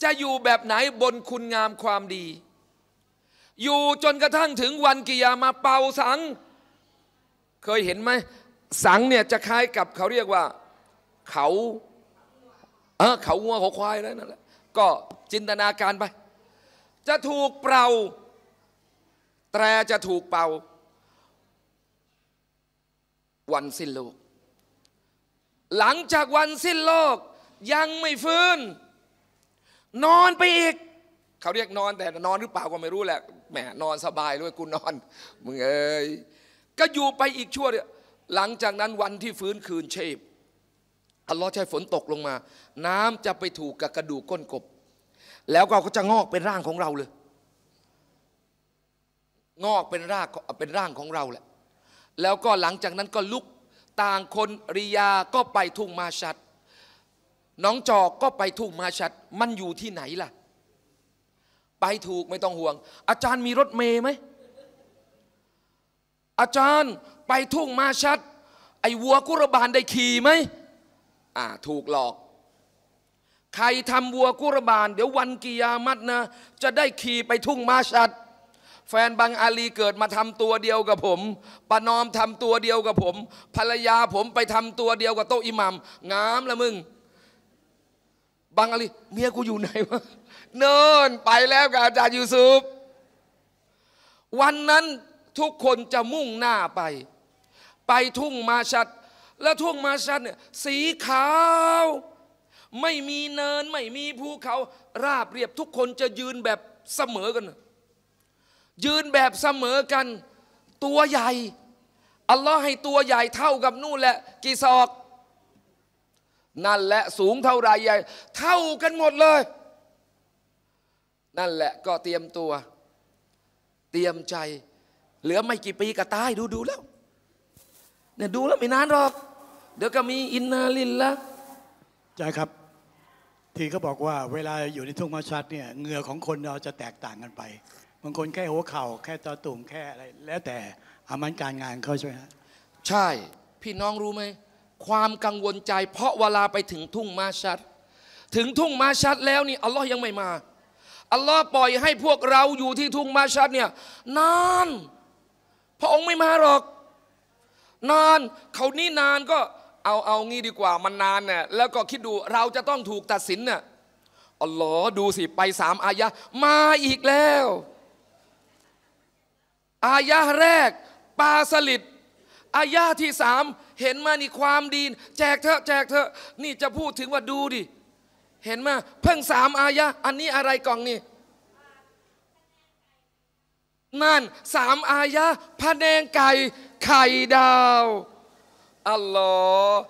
จะอยู่แบบไหนบนคุณงามความดีอยู่จนกระทั่งถึงวันกิยามาเป่าสัง เคยเห็นไหม สังเนี่ยจะคล้ายกับเขาเรียกว่า เขา เออเขาวัวเขาควายแล้วนั่นแหละก็จินตนาการไป จะถูกเป่า แตรจะถูกเป่า วันสิ้นโลก หลังจากวันสิ้นโลก ยังไม่ฟื้น นอนไปอีกเขาเรียกนอนแต่นอนหรือเปล่าก็ไม่รู้แหละแหมนอนสบายเลยกูนอนมึงเอ้ยก็อยู่ไปอีกชั่วเดียหลังจากนั้นวันที่ฟื้นคืนเชฟอัลลอฮ์ใช้ฝนตกลงมา น้ำจะไปถูกกับกระดูกก้นกบ แล้วเราก็จะงอกเป็นร่างของเราเลยงอกเป็นรากเป็นร่างของเราแหละ แล้วก็หลังจากนั้นก็ลุกต่างคนริยาก็ไปทุ่งมาชัด น้องจอกก็ไปทุ่งมาชัดมันอยู่ที่ไหนล่ะไปถูกไม่ต้องห่วง อาจารย์มีรถเมย์ไหมอาจารย์ไปทุ่งมาชัด ไอ้วัวกุรบานได้ขี่ไหมอ่าถูกหลอก ใครทำวัวกุรบานเดี๋ยววันกิยามัตนะจะได้ขี่ไปทุ่งมาชัด แฟนบางอาลีเกิดมาทำตัวเดียวกับผมปนอมทำตัวเดียวกับผม ภรรยาผมไปทำตัวเดียวกับโตอิหมัมงามละมึง บางอาลี เมียกูอยู่ไหนวะเนินไปแล้วกับอาจารย์ยูซุฟวันนั้นทุกคนจะมุ่งหน้าไป ไปทุ่งมาชัดและทุ่งมาชัดเนี่ยสีขาว ไม่มีเนินไม่มีภูเขา ราบเรียบทุกคนจะยืนแบบเสมอ กัน ยืนแบบเสมอกัน ตัวใหญ่อัลลอฮ์ให้ตัวใหญ่เท่ากับนู่นแหละกี่ศอก นั่นแหละสูงเท่าไรใหญ่ เท่ากันหมดเลยนั่นแหละก็เตรียมตัวเตรียมใจ เหลือไม่กี่ปีก็ตายดูดูแล้วเนี่ยดูแล้วไม่นานหรอกเดี๋ยวก็มีอินนาลินละใช่ครับที่เขาบอกว่า เวลาอยู่ในทุ่งมาชัดเนี่ยเหงื่อของคนเราจะแตกต่างกันไป บางคนแค่หัวเข่าแค่ตาตุ่มแค่อะไร แล้วแต่อามันการงานเขาใช่ไหมฮะใช่พี่น้องรู้ไหมความกังวลใจ เพราะเวลาไปถึงทุ่งมาชัดถึงทุ่งมาชัดแล้วนี่อัลลอฮ์ยังไม่มาอัลลอฮ์ปล่อยให้พวกเราอยู่ที่ทุ่งมาชัดเนี่ยนานพระองค์ไม่มาหรอก นานเขานี่นานก็เอาเอางี้ดีกว่ามันนานเนี่ยแล้วก็คิดดูเราจะต้องถูกตัดสินเนี่ยอัลลอฮ์ดูสิ ไปสามอายะมาอีกแล้ว อายะแรกปาสลิดอายะที่สามเห็นมานี่ความดีแจกเถอะแจกเถอะ นี่จะพูดถึงว่าดูดิเห็นไหมเพิ่งสามอายะ อันนี้อะไรกล่องนี่นั่นสามอายะพระแดงไก่ไข่ดาวอัลลอฮ์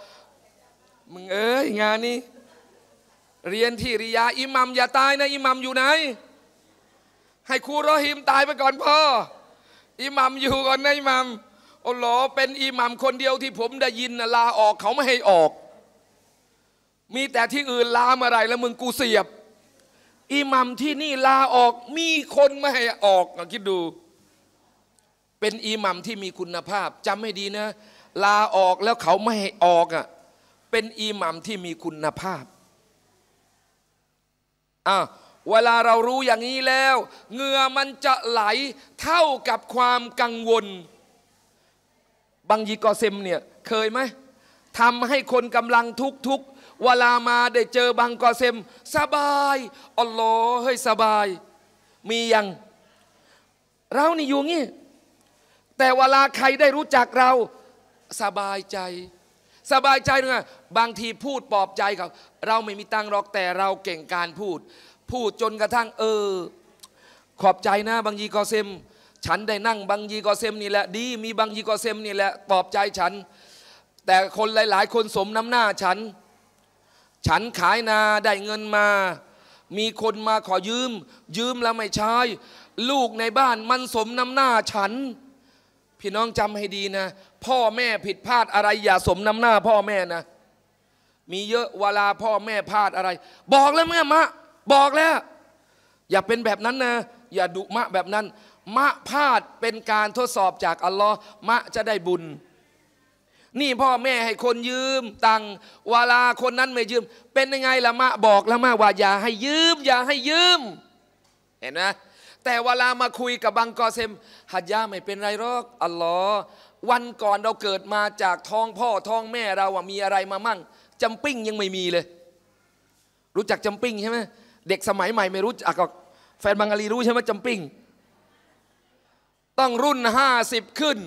มึง เอ้ยงานนี้ เรียนที่ริยาอิหมัมอย่าตายนะอิหมัมอยู่ไหนให้ครูรอฮิมตายไปก่อนพ่อ อิหมัมอยู่ก่อนนะอิหมัมอัลลอฮ์เป็นอิหมัมคนเดียวที่ผมได้ยินนะลาออกเขาไม่ให้ออกมีแต่ที่อื่นลาเมื่อไรแล้วมึงกูเสียบอิหมัมที่นี่ลาออก มีคนไม่ให้ออกคิดดู เป็นอิหมัมที่มีคุณภาพจำให้ดีนะ ลาออกแล้วเขาไม่ให้ออกอ่ะเป็นอิหมัมที่มีคุณภาพอ่ะเวลาเรารู้อย่างนี้แล้วเหงื่อมันจะไหลเท่ากับความกังวลบางยีกอเซมเนี่ยเคยไหมทำให้คนกำลังทุกทุกเวลามาได้เจอบางกอเซมสบาย อัลลอฮ์เฮ้ยสบาย มียังเรานี่อยู่งี้แต่เวลาใครได้รู้จักเรา สบายใจ สบายใจเนี่ยบางทีพูดปลอบใจเขาเราไม่มีตังหรอก แต่เราเก่งการพูด พูดจนกระทั่ง เออ ขอบใจนะบางยีกอเซมฉันได้นั่งบางยีกอเซมนี่แหละดีมีบางยีกอเซมนี่แหละปลอบใจฉัน แต่คนหลายๆคนสมน้ำหน้าฉันฉันขายนาได้เงินมา มีคนมาขอยืม ยืมแล้วไม่ใช้ลูกในบ้านมันสมน้ำหน้าฉัน พี่น้องจำให้ดีนะ พ่อแม่ผิดพลาดอะไร อย่าสมน้ำหน้าพ่อแม่นะ มีเยอะเวลาพ่อแม่พลาดอะไร บอกแล้วแม่มะ บอกแล้ว อย่าเป็นแบบนั้นนะ อย่าดุมะแบบนั้น มะพลาดเป็นการทดสอบจากอัลลอฮ์มะจะได้บุญนี่พ่อแม่ให้คนยืม ตังเวลาคนนั้นไม่ยืม เป็นยังไงละมะบอกละมะว่าอย่าให้ยืมอย่าให้ยืม เห็นไหมแต่เวลามาคุยกับบังกอเซมหัดยาไม่เป็นไรหรอกอัลลอฮ์วันก่อนเราเกิดมาจากท้องพ่อท้องแม่เราอะมีอะไรมามั่งจำปิ้งยังไม่มีเลย รู้จักจำปิ้งใช่ไหมเด็กสมัยใหม่ไม่รู้จักแฟนบังกาลีรู้ใช่ไหมจำปิ้งต้องรุ่น50ขึ้น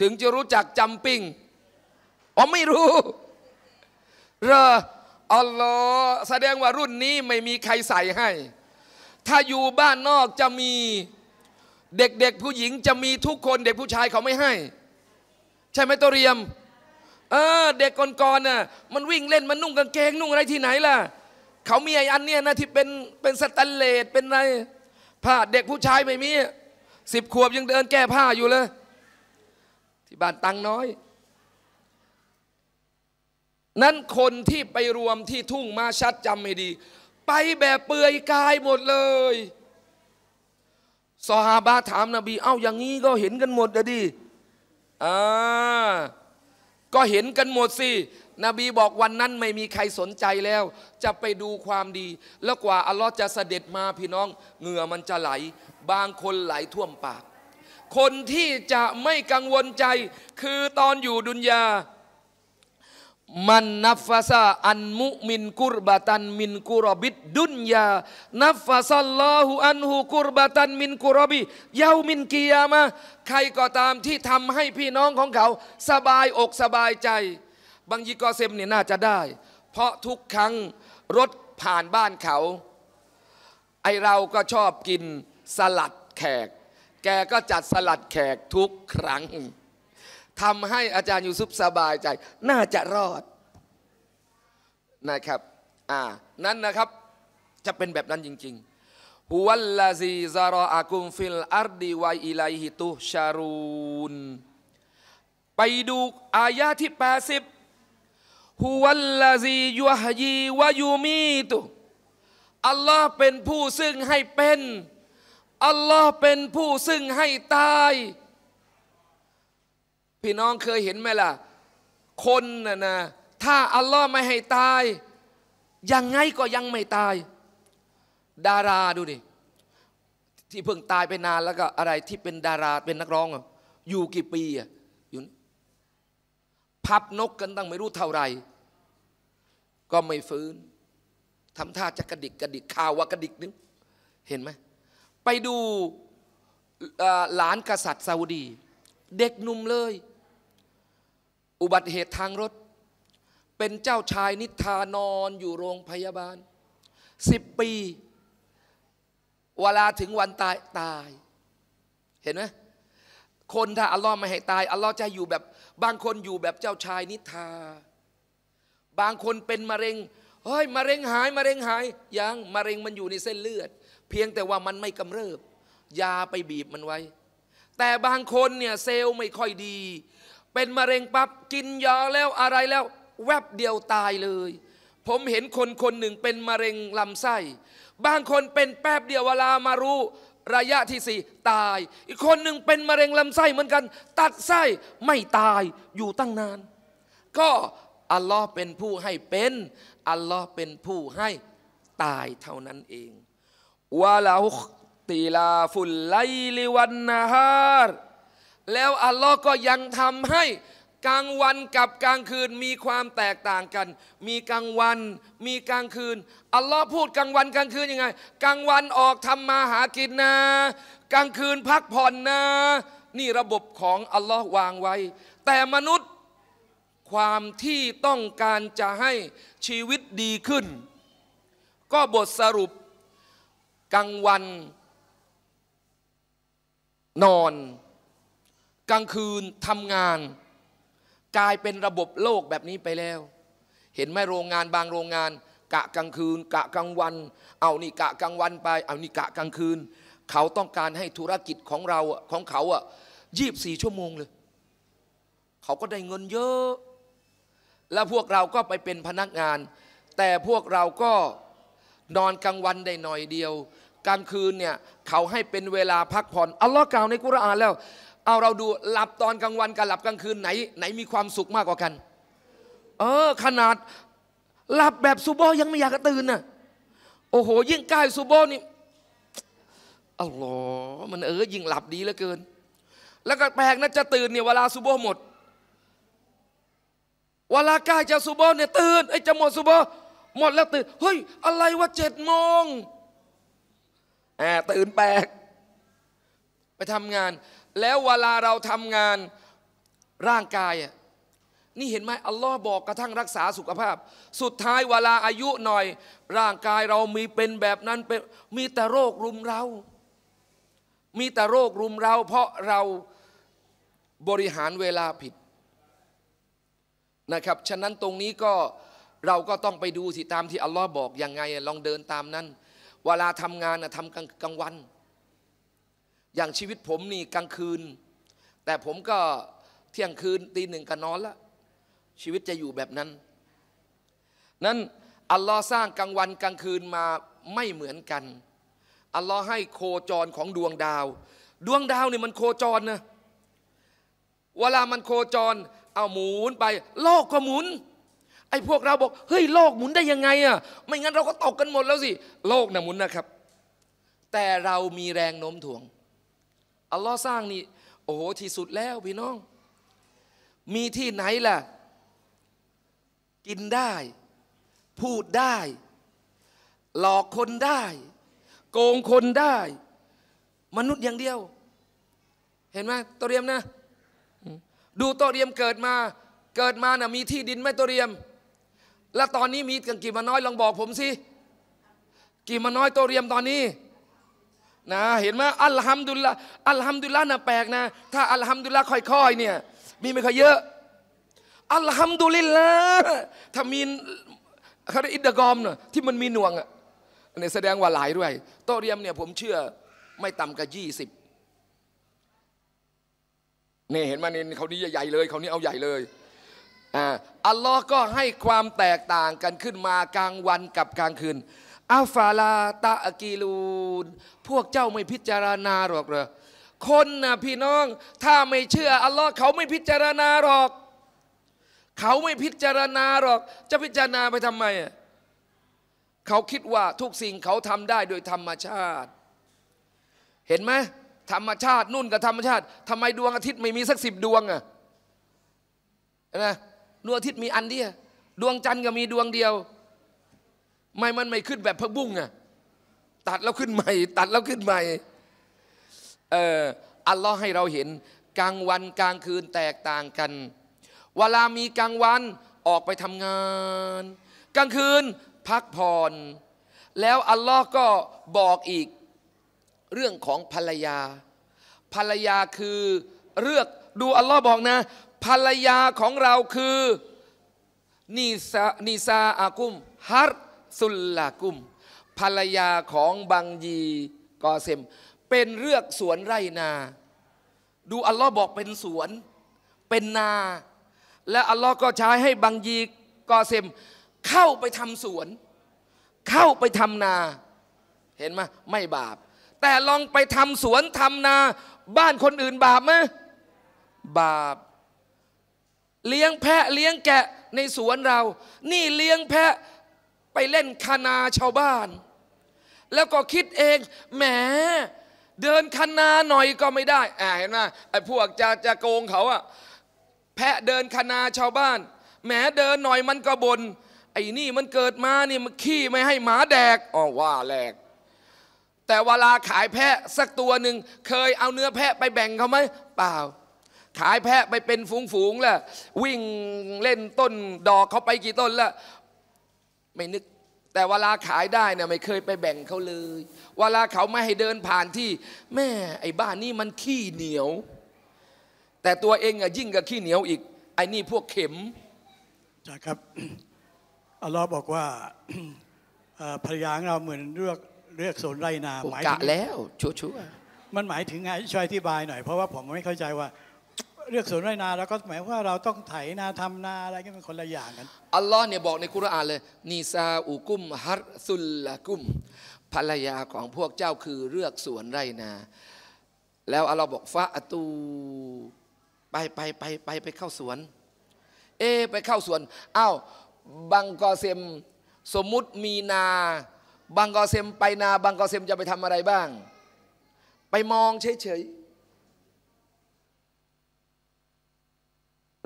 ถึงจะรู้จักจำปิ้งอ๋อไม่รู้เรออัลลอฮ์แสดงว่ารุ่นนี้ไม่มีใครใส่ให้ ถ้าอยู่บ้านนอกจะมี เด็ก ๆ ผู้หญิงจะมีทุกคน เด็กผู้ชายเขาไม่ให้ ใช่ไหมตัวเรียม เออ เด็กก่อนๆน่ะมันวิ่งเล่นมันนุ่งกางเกงนุ่งอะไรที่ไหนล่ะ เขามีไอ้อันเนี้ยนะที่เป็นเป็นสแตนเลสเป็นอะไรผ้าเด็กผู้ชายไม่มีสิบขวบยังเดินแก้ผ้าอยู่เลยที่บ้านตังน้อยนั้นคนที่ไปรวมที่ทุ่งมาชัดจำให้ดี ไปแบบเปลือยกายหมดเลยสหาบาถาม นบี เอ้าอย่างนี้ก็เห็นกันหมดเลยดิอ่าก็เห็นกันหมดสินบีบอกวันนั้นไม่มีใครสนใจแล้ว จะไปดูความดี แล้วกว่าอัลลอฮ์จะเสด็จมาพี่น้อง เหงื่อมันจะไหล บางคนไหลท่วมปาก คนที่จะไม่กังวลใจ คือตอนอยู่ดุนยามันนัฟาซาอันมุมินกุรบาตันมินกุรบิดดุนยานัฟาซัลลอฮุอันหูกุรบาตันมินกุรบิเยาวมินกียามะใครก็ตามที่ทำให้พี่น้องของเขา สบายอกสบายใจบางยีกอเซมเนี่ยน่าจะได้ เพราะทุกครั้งรถผ่านบ้านเขา ไอเราก็ชอบกิน สลัดแขก แกก็จัดสลัดแขกทุกครั้งทำให้อาจารย์ยูซุปสบายใจ น่าจะรอดนะครับอ่านั้นนะครับ จะเป็นแบบนั้นจริงๆฮุวัลลาซีซารออากุมฟิลอาร์ดีวอิไลฮิตุชารูนไปดูอายะที่ 80ฮุวัลลาซียุฮยีวายูมีตุอัลลอฮ์เป็นผู้ซึ่งให้เป็น อัลลอฮ์เป็นผู้ซึ่งให้ตายพี่น้องเคยเห็นไหมล่ะ คนน่ะนะถ้าอัลลอฮ์ไม่ให้ตายยังไงก็ยังไม่ตาย ดาราดูดิที่เพิ่งตายไปนานแล้วก็อะไรที่เป็นดาราเป็นนักร้อง อยู่กี่ปีอ่ะอยู่พับนกกันตั้งไม่รู้เท่าไหร่ก็ไม่ฟื้นทำท่าจะกระดิกกระดิกข่าวว่ากระดิกนึง เห็นไหม ไปดูหลานกษัตริย์ซาอุดี เด็กหนุ่มเลยอุบัติเหตุทางรถ เป็นเจ้าชายนิทานอนอยู่โรงพยาบาลสิบปี เวลาถึงวันตายตาย เห็นไหมคนถ้าอัลลอฮ์ไม่ให้ตายอัลลอฮ์จะอยู่แบบ บางคนอยู่แบบเจ้าชายนิทาบางคนเป็นมะเร็งเฮ้ยมะเร็งหายมะเร็งหายยังมะเร็งมันอยู่ในเส้นเลือด เพียงแต่ว่ามันไม่กำเริบ ยาไปบีบมันไว้ แต่บางคนเนี่ยเซลล์ไม่ค่อยดีเป็นมะเร็งปับ๊บกินยาแล้วอะไรแล้วแวบเดียวตายเลย ผมเห็นคนคนหนึ่งเป็นมะเร็งลำไส้บางคนเป็นแป๊บเดียวเวลามารู้ ระยะที่สี่ตาย อีกคนหนึ่งเป็นมะเร็งลำไส้เหมือนกัน ตัดไส้ไม่ตายอยู่ตั้งนานก็อัลลอฮ์เป็นผู้ให้เป็น อัลลอฮ์เป็นผู้ให้ตายเท่านั้นเองวะลาฮุตีลาฟุลไลลิวันนาฮาร์แล้วอัลลอฮ์ก็ยังทำให้กลางวันกับกลางคืนมีความแตกต่างกัน มีกลางวัน มีกลางคืน อัลลอฮ์พูดกลางวันกลางคืนยังไงกลางวันออกทำมาหากินนะกลางคืนพักผ่อนนะนี่ระบบของอัลลอฮ์วางไว้ แต่มนุษย์ความที่ต้องการจะให้ชีวิตดีขึ้น ก็บทสรุปกลางวันนอนกลางคืนทำงานกลายเป็นระบบโลกแบบนี้ไปแล้ว เห็นไหมโรงงานบางโรงงาน กะกลางคืน กะกลางวัน เอานี่กะกลางวันไป เอานี่กะกลางคืน เขาต้องการให้ธุรกิจของเราของเขาอ่ะยีบสี่ชั่วโมงเลย เขาก็ได้เงินเยอะ แล้วพวกเราก็ไปเป็นพนักงาน แต่พวกเราก็นอนกลางวันได้หน่อยเดียว กลางคืนเนี่ยเขาให้เป็นเวลาพักผ่อน อัลลอฮ์กล่าวในกุรอานแล้วเอาเราดูหลับตอนกลางวันกับหลับกลางคืนไหนไหนมีความสุขมากกว่ากัน เออ ขนาดหลับแบบซูโบยังไม่อยากตื่นน่ะโอ้โหยิ่งใกล้ซูโบนี่อัลลอฮ์มันเออยิ่งหลับดีเหลือเกิน แล้วก็แปลกนะจะตื่นเนี่ยเวลาซูโบหมด เวลาใกล้จะซูโบเนี่ยตื่นไอ้จะหมดซูโบหมดแล้วตื่น เฮ้ย อะไรวะเจ็ดโมงแอบตื่นแปลกไปทำงานแล้วเวลาเราทำงานร่างกายนี่เห็นไหมอัลลอฮ์บอกกระทั่งรักษาสุขภาพ สุดท้ายเวลาอายุหน่อย ร่างกายเรามีเป็นแบบนั้นเป็นมีแต่โรครุมเรา มีแต่โรครุมเราเพราะเราบริหารเวลาผิดนะครับฉะนั้นตรงนี้ก็เราก็ต้องไปดูสิตามที่อัลลอฮ์บอกยังไงลองเดินตามนั้น เวลาทำงานนะทำกลางวันอย่างชีวิตผมนี่กลางคืน แต่ผมก็เที่ยงคืนตีหนึ่งก็นอนละชีวิตจะอยู่แบบนั้นนั้นอัลลอฮ์สร้างกลางวันกลางคืนมาไม่เหมือนกัน อัลลอฮ์ให้โคจรของดวงดาว ดวงดาวนี่มันโคจรนะเวลามันโคจรเอาหมุนไปโลกก็หมุนไอ้พวกเราบอกเฮ้ยโลกหมุนได้ยังไงอะไม่งั้นเราก็ตกกันหมดแล้วสิโลกนะหมุนนะครับ แต่เรามีแรงโน้มถ่วงอัลลอฮ์สร้างนี่โอ้โหที่สุดแล้วพี่น้อง มีที่ไหนล่ะ กินได้ พูดได้ หลอกคนได้ โกงคนได้ มนุษย์อย่างเดียว เห็นไหมตัวเรียมนะ ดูตัวเรียมเกิดมา เกิดมาน่ะมีที่ดินไหมตัวเรียม แล้วตอนนี้มีกันกี่มาน้อยลองบอกผมสิกี่มาน้อยตัวเรียมตอนนี้นะเห็นไหมอัลฮัมดุลละอัลฮัมดุลละนะแปลกนะ ถ้าอัลฮัมดุลละค่อยๆเนี่ยมีไม่ค่อยเยอะอัลฮัมดุลิลละถ้ามีคาริอิดกอมเนี่ยที่มันมีหน่วงอ่ะเนี่ยแสดงว่าหลายด้วยโตเรียมเนี่ย ผมเชื่อไม่ต่ำกว่ายี่สิบเนี่ยเห็นไหมเนี่ยเขานี้ใหญ่เลย เขานี้เอาใหญ่เลยอัลลอฮ์ก็ให้ความแตกต่างกันขึ้นมากลางวันกับกลางคืนอาฟาลาตาอกีลูน พวกเจ้าไม่พิจารณาหรอกเหรอคนนะพี่น้อง ถ้าไม่เชื่ออัลลอฮ์เขาไม่พิจารณาหรอก เขาไม่พิจารณาหรอก จะพิจารณาไปทำไมเขาคิดว่าทุกสิ่งเขาทำได้โดยธรรมชาติ เห็นไหมธรรมชาติ นุ่นกับธรรมชาติทำไมดวงอาทิตย์ไม่มีสักสิบดวงอะนะดวงอาทิตย์มีอันเดียวดวงจันทร์ก็มีดวงเดียวไม่มันไม่ขึ้นแบบพระบุ้งอะตัดแล้วขึ้นใหม่ ตัดแล้วขึ้นใหม่เอออัลลอฮ์ให้เราเห็น กลางวันกลางคืนแตกต่างกัน เวลา มีกลางวันออกไปทำงาน กลางคืนพักผ่อนแล้วอัลลอฮ์ก็บอกอีกเรื่องของภรรยาภรรยาคือเลือกดูอัลลอฮ์บอกนะ ภรรยาของเราคือนีซานีซาอากุมฮัรซุลลากุมภรรยาของบังยีกอเซมเป็นเรือกสวนไรนา ดูอัลลอฮ์บอกเป็นสวนเป็นนา และอัลลอฮ์ก็ใช้ให้บังยีกอเซมเข้าไปทำสวน เข้าไปทำนา เห็นไหมไม่บาป แต่ลองไปทำสวนทำนา บ้านคนอื่นบาปไหมบาป เลี้ยงแพะเลี้ยงแกะในสวนเรา นี่เลี้ยงแพะไปเล่นคานาชาวบ้าน แล้วก็คิดเองแหมเดินคานาหน่อยก็ไม่ได้อ่าเห็นไหมไอ้พวกจะจะโกงเขาอะแพะเดินคานาชาวบ้านแหมเดินหน่อยมันก็บนไอ้นี่มันเกิดมานี่มันขี้ไม่ให้หมาแดกอ๋อว่าแหลกแต่เวลาขายแพะสักตัวหนึ่งเคยเอาเนื้อแพะไปแบ่งเขาไหมเปล่า ขายแพะไปเป็นฝูงๆแหละวิ่งเล่นต้นดอกเขาไปกี่ต้นละไม่นึกแต่เวลาขายได้เนี่ยไม่เคยไปแบ่งเขาเลยเวลาเขาไม่ให้เดินผ่านที่ แม่ ไอ้บ้านนี่มันขี้เหนียว แต่ตัวเองอะยิ่งกับขี้เหนียวอีกไอ้นี่พวกเข็ม้ะครับอัลลอฮ์บอกว่าภรรยาของเราเหมือนเลือกเลือกสนไรนา หมายกะแล้วชัวชัวมันหมายถึงไงช่วยอธิบายหน่อยเพราะว่าผมไม่เข้าใจว่าเรือกสวนไรนาแล้วก็หมายว่าเราต้องไถนาทำนาอะไรเงี้ยเป็นคนละอย่างกัน อัลลอฮ์เนี่ยบอกในคุรานเลย นีซาอุกุมฮัรซุลละกุมภรรยาของพวกเจ้าคือ เลือกสวนไรนา แล้วอัลลอฮ์บอกฟะอตูไปไปไปไปไปเข้าสวน เอไปเข้าสวนอ้าวบังกอเซมสมมุติมีนา บังกอเซมไปนาบังกอเซมจะไปทำอะไรบ้าง ไปมองเฉยๆ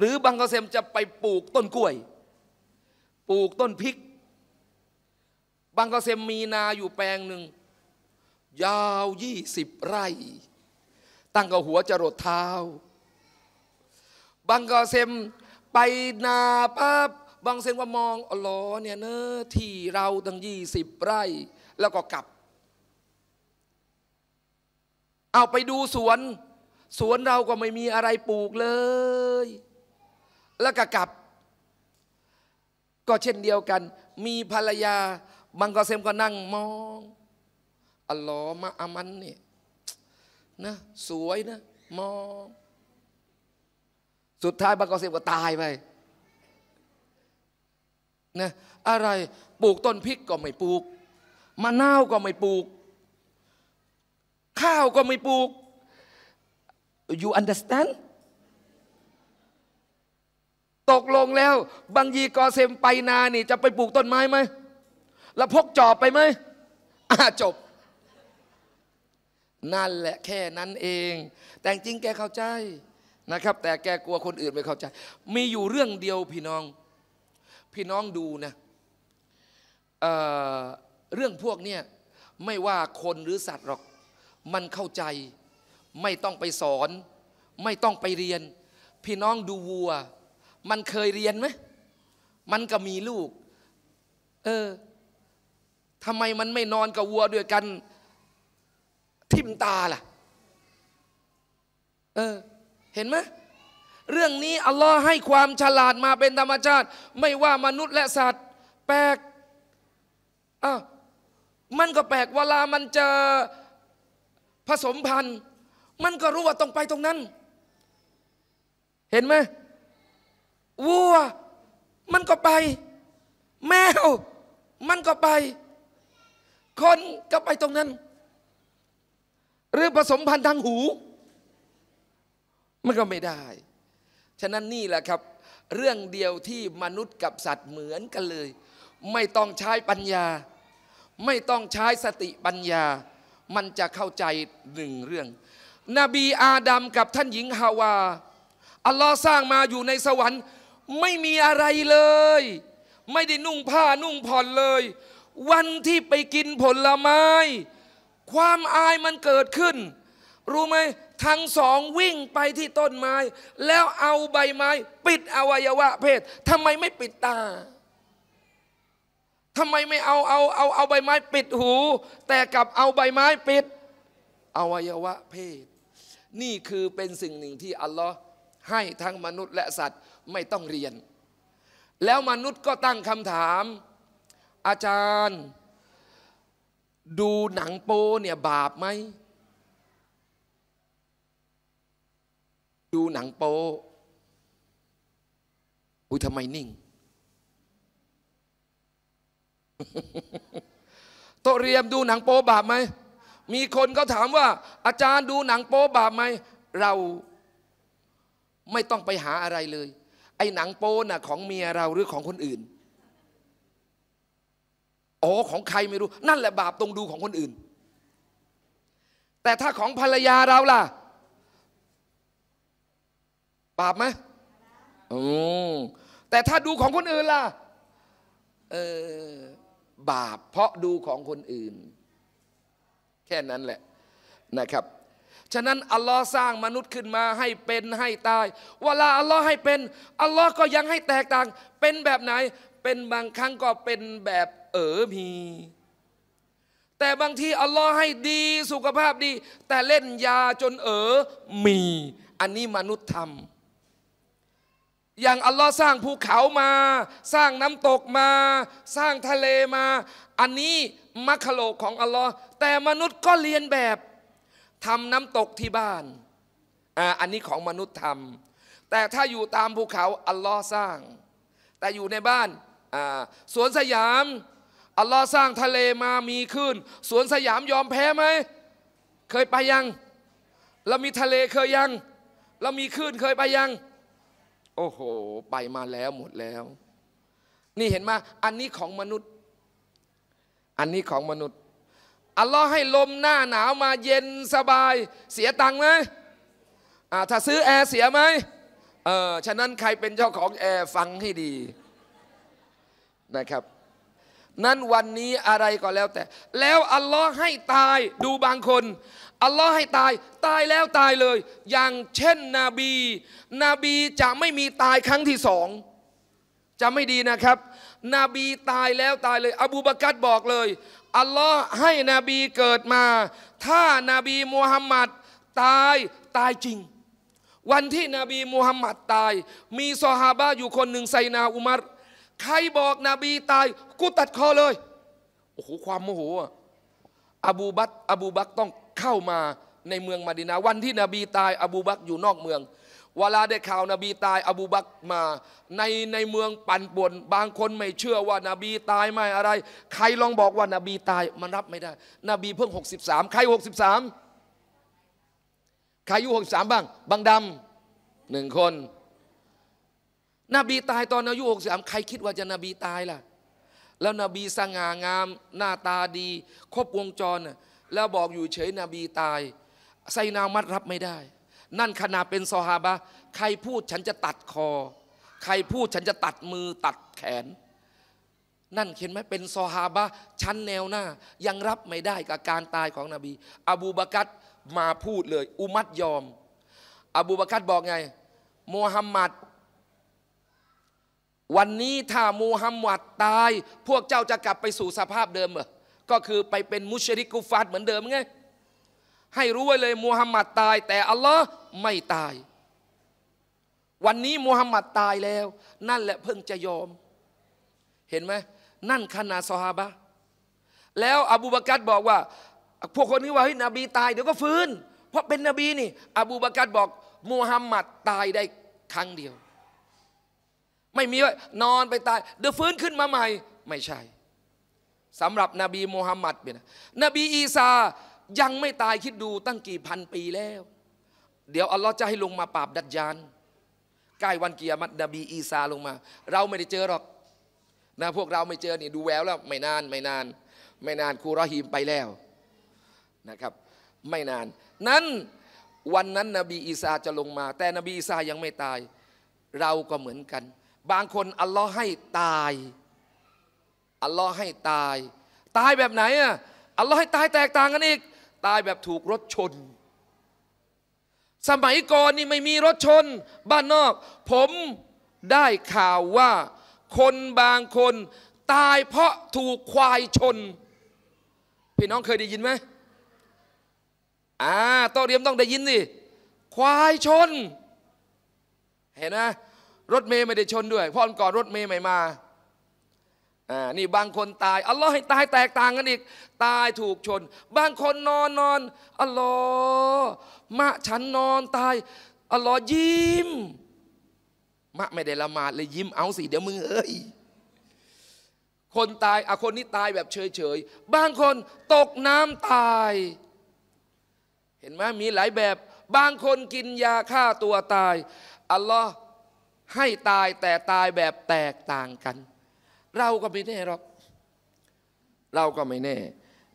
หรือบางกเซมจะไปปลูกต้นกล้วยปลูกต้นพริก บางกเซมมีนาอยู่แปลงหนึ่งยาวยี่สิบไร่ ตั้งกับหัวจรดเท้า บางกเซมไปนาปั๊บบางเซมก็มองอ๋อเนี่ยเนอที่เราตั้งยี่สิบไร่ แล้วก็กลับ เอาไปดูสวน สวนเราก็ไม่มีอะไรปลูกเลยแล้วก็กลับก็เช่นเดียวกัน มีภรรยาบางกอเซมก็นั่ง มองอัลลอฮ์มาอามันนี่นะสวยนะมองสุดท้ายบางกอเซมก็ตายไปนะอะไรปลูกต้นพริกก็ไม่ปลูกมะนาวก็ไม่ปลูก ข้าวก็ไม่ปลูก you understand ตกลงแล้วบางยีกอเซมไปนานี่ จะไปปลูกต้นไม้ไหมแล้วพกจอบไปไหมอ่จบนั่นแหละแค่นั้นเอง แต่จริงแกเข้าใจนะครับ แต่แกกลัวคนอื่นไม่เข้าใจ มีอยู่เรื่องเดียวพี่น้อง พี่น้องดูนะเเรื่องพวกเนี้ยไม่ว่าคนหรือสัตว์หรอก มันเข้าใจ ไม่ต้องไปสอน ไม่ต้องไปเรียน พี่น้องดูวัวมันเคยเรียนไหม มันก็มีลูก เออ ทำไมมันไม่นอนกับวัวด้วยกัน ทิมตาล่ะ เออ เห็นไหม เรื่องนี้ อัลลอฮ์ให้ความฉลาดมาเป็นธรรมชาติ ไม่ว่ามนุษย์และสัตว์ แปลก อ้าว มันก็แปลก เวลามันจะผสมพันธุ์ มันก็รู้ว่าต้องไปตรงนั้น เห็นไหมวัวมันก็ไป แมว มันก็ไป คนก็ไปตรงนั้น หรือผสมพันธุ์ทางหู มันก็ไม่ได้ ฉะนั้นนี่แหละครับ เรื่องเดียวที่มนุษย์กับสัตว์เหมือนกันเลย ไม่ต้องใช้ปัญญา ไม่ต้องใช้สติปัญญา มันจะเข้าใจหนึ่งเรื่อง นบีอาดัมกับท่านหญิงฮาวาอัลลอฮ์สร้างมาอยู่ในสวรรค์ไม่มีอะไรเลย ไม่ได้นุ่งผ้านุ่งผ่อนเลย วันที่ไปกินผลไม้ ความอายมันเกิดขึ้น รู้ไหมทั้งสองวิ่งไปที่ต้นไม้ แล้วเอาใบไม้ ปิดอวัยวะเพศทำไมไม่ปิดตาทำไมไม่เอาเอาเอาเอาใบไม้ปิดหูแต่กลับเอาใบไม้ปิดอวัยวะเพศ นี่คือเป็นสิ่งหนึ่งที่อัลลอฮ์ให้ทั้งมนุษย์และสัตว์ไม่ต้องเรียน แล้วมนุษย์ก็ตั้งคำถาม อาจารย์ ดูหนังโปเนี่ยบาปไหม ดูหนังโปอุ้ยทำไมนิ่งโตเรียมดูหนังโป้บาปไหม มีคนก็ถามว่า อาจารย์ดูหนังโป้บาปไหม เราไม่ต้องไปหาอะไรเลยไอ้หนังโป้น่ะของเมียเราหรือของคนอื่น โอ้ของใครไม่รู้ นั่นแหละบาปตรงดูของคนอื่น แต่ถ้าของภรรยาเราล่ะ บาปไหมอืแต่ถ้าดูของคนอื่นล่ะเออบาปเพราะดูของคนอื่น แค่นั้นแหละนะครับฉะนั้นอัลลอฮ์สร้างมนุษย์ขึ้นมาให้เป็นให้ตายเวลาอัลลอฮ์ให้เป็น อัลลอฮ์ก็ยังให้แตกต่าง เป็นแบบไหน เป็นบางครั้งก็เป็นแบบเออมี แต่บางทีอัลลอฮ์ให้ดีสุขภาพดี แต่เล่นยาจนเออมีอันนี้มนุษย์ทำอย่างอัลลอฮ์สร้างภูเขามา สร้างน้ำตกมา สร้างทะเลมา อันนี้มัคคโลของอัลลอฮ์แต่มนุษย์ก็เรียนแบบทำน้ำตกที่บ้าน อ่า อันนี้ของมนุษย์ทำแต่ถ้าอยู่ตามภูเขาอัลลอฮ์สร้าง แต่อยู่ในบ้าน อ่า สวนสยาม อัลลอฮ์สร้างทะเลมามีคลื่น สวนสยามยอมแพ้ไหม เคยไปยัง เรามีทะเลเคยยัง เรามีคลื่นเคยไปยัง โอ้โห ไปมาแล้วหมดแล้ว นี่เห็นไหมอันนี้ของมนุษย์ อันนี้ของมนุษย์อัลลอฮ์ให้ลมหน้าหนาวมาเย็นสบายเสียตังค์ไหม ถ้าซื้อแอร์เสียไหมเออฉะนั้นใครเป็นเจ้าของแอร์ฟังให้ดีนะครับ นั้นวันนี้อะไรก็แล้วแต่ แล้วอัลลอฮ์ให้ตายดูบางคนอัลลอฮ์ให้ตาย ตายแล้วตายเลย อย่างเช่นนบีนบีจะไม่มีตายครั้งที่สองจะไม่ดีนะครับนบีตายแล้วตายเลย อบูบากัดบอกเลยอัลลอฮ์ให้นบีเกิดมา ถ้านาบีมูฮัมมัดตายตายจริง วันที่นบีมูฮัมมัดตาย มีซอฮาบะอยู่คนหนึ่งไซนาอุมัรใครบอกนบีตาย กูตัดคอเลยโอ้โหความโมโหอบูบัตอบูบักต้องเข้ามาในเมืองมาดินาวันที่นบีตายอบูบักอยู่นอกเมืองเวลาได้ข่าวนาบีตายอบูบักมาในในเมืองปั่นป่วนบางคนไม่เชื่อว่านาบีตายไม่อะไร ใครลองบอกว่านาบีตายมันรับไม่ได้นบีเพิ่ง63ใคร 63ใครอายุ63บ้าง บางดำหนึ่งคนนบีตายตอนอายุ63ใครคิดว่าจะนบีตายล่ะ แล้วนบีสง่างามหน้าตาดีครบวงจรแล้วบอกอยู่เฉยนบีตายไซนามัดรับไม่ได้นั่นขณะเป็นซอฮาบะ ใครพูดฉันจะตัดคอ ใครพูดฉันจะตัดมือตัดแขน นั่นเห็นไหมเป็นซอฮาบะชั้นแนวหน้า ยังรับไม่ได้กับการตายของนบี อบูบากัดมาพูดเลย อุมัดยอม อบูบากัดบอกไงมูฮัมหมัดวันนี้ถ้ามูฮัมหมัดตาย พวกเจ้าจะกลับไปสู่สภาพเดิมเหรอ ก็คือไปเป็นมุชริกุฟัดเหมือนเดิมไง ให้รู้ไว้เลยมูฮัมหมัดตาย แต่อัลลอฮ์ไม่ตาย วันนี้มูฮัมหมัดตายแล้ว นั่นแหละเพิ่งจะยอม เห็นไหม นั่นคนาซอฮาบะ แล้วอบูบากัดบอกว่า พวกคนนี้ว่าเฮ้ยนบีตาย เดี๋ยวก็ฟื้น เพราะเป็นนบีนี่ อบูบากัดบอกมูฮัมหมัดตายได้ครั้งเดียว ไม่มีว่านอนไปตาย เดี๋ยวฟื้นขึ้นมาใหม่ ไม่ใช่ สำหรับนบีมูฮัมหมัดเนี่ย นบีอีซายังไม่ตายคิดดูตั้งกี่พันปีแล้วเดี๋ยวอัลลอฮ์จะให้ลงมาปราบดัจยานใกล้วันเกียรตินบีอีซาลงมา เราไม่ได้เจอหรอกนะพวกเราไม่เจอนี่ดูแววแล้วไม่นาน ไม่นาน ไม่นานครูรอฮีมไปแล้วนะครับ ไม่นาน นั้นวันนั้น นบีอีซาจะลงมา แต่นบีอีซายังไม่ตาย เราก็เหมือนกัน บางคนอัลลอฮ์ให้ตายอัลลอฮ์ให้ตาย ตายแบบไหนอ่ะอัลลอฮ์ให้ตายแตกต่างกันอีกตายแบบถูกรถชนสมัยก่อนนี่ไม่มีรถชนบ้านนอก ผมได้ข่าวว่า คนบางคน ตายเพราะถูกควายชน พี่น้องเคยได้ยินไหมอ่าต้องเรียมต้องได้ยินสิควายชน เห็นไหมรถเมย์ไม่ได้ชนด้วยพออก่อนรถเมย์ใหม่มานี่บางคนตาย อัลลอฮ์ให้ตายแตกต่างกันอีก ตายถูกชน บางคนนอนนอน อัลลอฮ์มะฉันนอนตาย อัลลอฮ์ยิ้ม มะไม่ได้ละหมาดเลยยิ้มเอาสิเดี๋ยวมึงเอ้ย คนตายอ่ะคนนี้ตายแบบเฉยๆ บางคนตกน้ำตาย เห็นไหมมีหลายแบบ บางคนกินยาฆ่าตัวตาย อัลลอฮ์ให้ตายแต่ตายแบบแตกต่างกันเราก็ไม่แน่หรอก เราก็ไม่แน่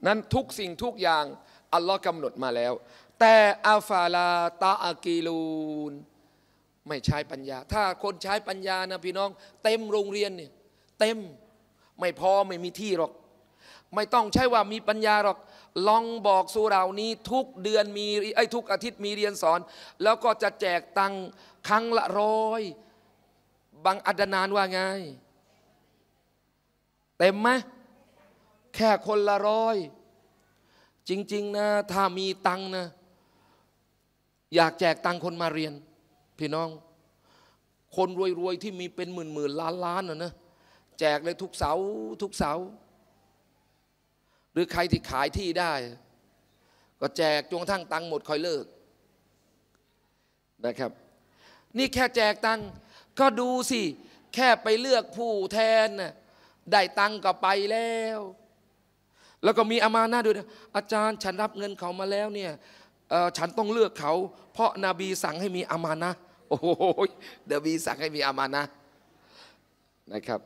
นั้นทุกสิ่งทุกอย่างอัลลอฮ์กำหนดมาแล้ว แต่อาฟาลาตาอากีลูนไม่ใช้ปัญญา ถ้าคนใช้ปัญญานะพี่น้อง เต็มโรงเรียนเนี่ยเต็ม ไม่พอไม่มีที่หรอก ไม่ต้องใช่ว่ามีปัญญาหรอกลองบอกสู่เรานี้ทุกเดือนมีไอ้ทุกอาทิตย์มีเรียนสอน แล้วก็จะแจกตังครั้งละร้อย บางอัดนานว่าไงเต็มไหมแค่คนละร้อย จริงๆนะถ้ามีตังนะ อยากแจกตังคนมาเรียน พี่น้อง คนรวย ๆ ที่มีเป็นหมื่น ๆ ล้านๆนะนะ แจกเลยทุกเสาทุกเสาหรือใครที่ขายที่ได้ ก็แจกจนทั้งตังหมดคอยเลิกนะครับ นี่แค่แจกตังก็ดูสิ แค่ไปเลือกผู้แทนนะได้ตังก็ไปแล้ว แล้วก็มีอามานะด้วยนะอาจารย์ฉันรับเงินเขามาแล้วเนี่ยฉันต้องเลือกเขา เพราะนาบีสั่งให้มีอามานะโอ้โหนบีสั่งให้มีอามานะนะครับ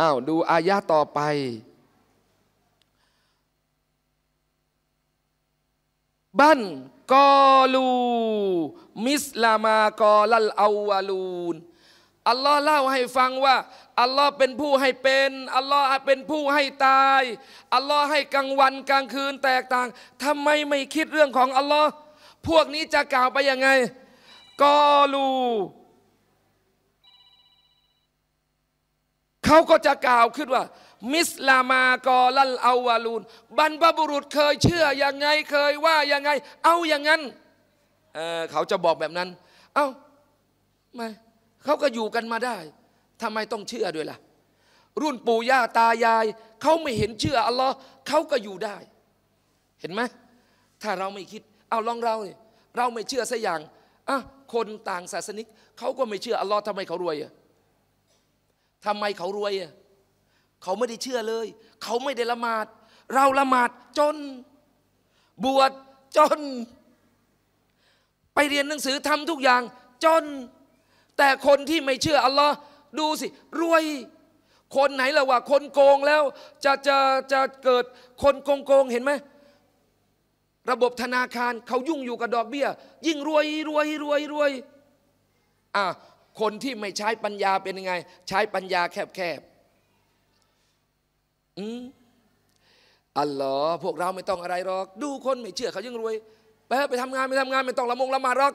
อ้าวดูอายะต่อไป บันกอลู มิสลามากอลัลอาวาลูนอัลลอฮ์เล่าให้ฟังว่า อัลลอฮ์เป็นผู้ให้เป็นอัลลอฮ์เป็นผู้ให้ตายอัลลอฮ์ให้กลางวันกลางคืนแตกต่าง ทำไมไม่คิดเรื่องของอัลลอฮ์พวกนี้จะกล่าวไปยังไงกอลูเขาก็จะกล่าวขึ้นว่า มิสลามากอลัลอาวาลูนบรรพบุรุษเคยเชื่อยังไงเคยว่ายังไง เอาอย่างนั้นเเขาจะบอกแบบนั้นเอา้าไม่เขาก็อยู่กันมาได้ ทำไมต้องเชื่อด้วยล่ะ รุ่นปู่ย่า ตายาย เขาไม่เห็นเชื่ออัลลอฮ์เขาก็อยู่ได้ เห็นไหม ถ้าเราไม่คิด เอาลองเรา เราไม่เชื่อสัอย่างอ่ะคนต่างศาสนิกเขาก็ไม่เชื่ออัลลอฮ์ทำไมเขารวยอ่ะทำไมเขารวยอ่ะเขาไม่ได้เชื่อเลย เขาไม่ได้ละหมาด เราละหมาด จน บวชจน ไปเรียนหนังสือทำทุกอย่าง จนแต่คนที่ไม่เชื่ออัลลอฮ์ดูสิรวย คนไหนละว่า คนโกงแล้ว จะจะจะเกิดคนโกงโกงเห็นไหม ระบบธนาคารเขายุ่งอยู่กับดอกเบี้ย ยิ่งรวยรวยรวยรวยอ่ะคนที่ไม่ใช้ปัญญาเป็นยังไง ใช้ปัญญาแคบแคบอืมอัลลอฮ์พวกเราไม่ต้องอะไรหรอก ดูคนไม่เชื่อเขายิ่งรวยไปไปทำงานไม่ทำงานไม่ต้องละมงละมาหรอก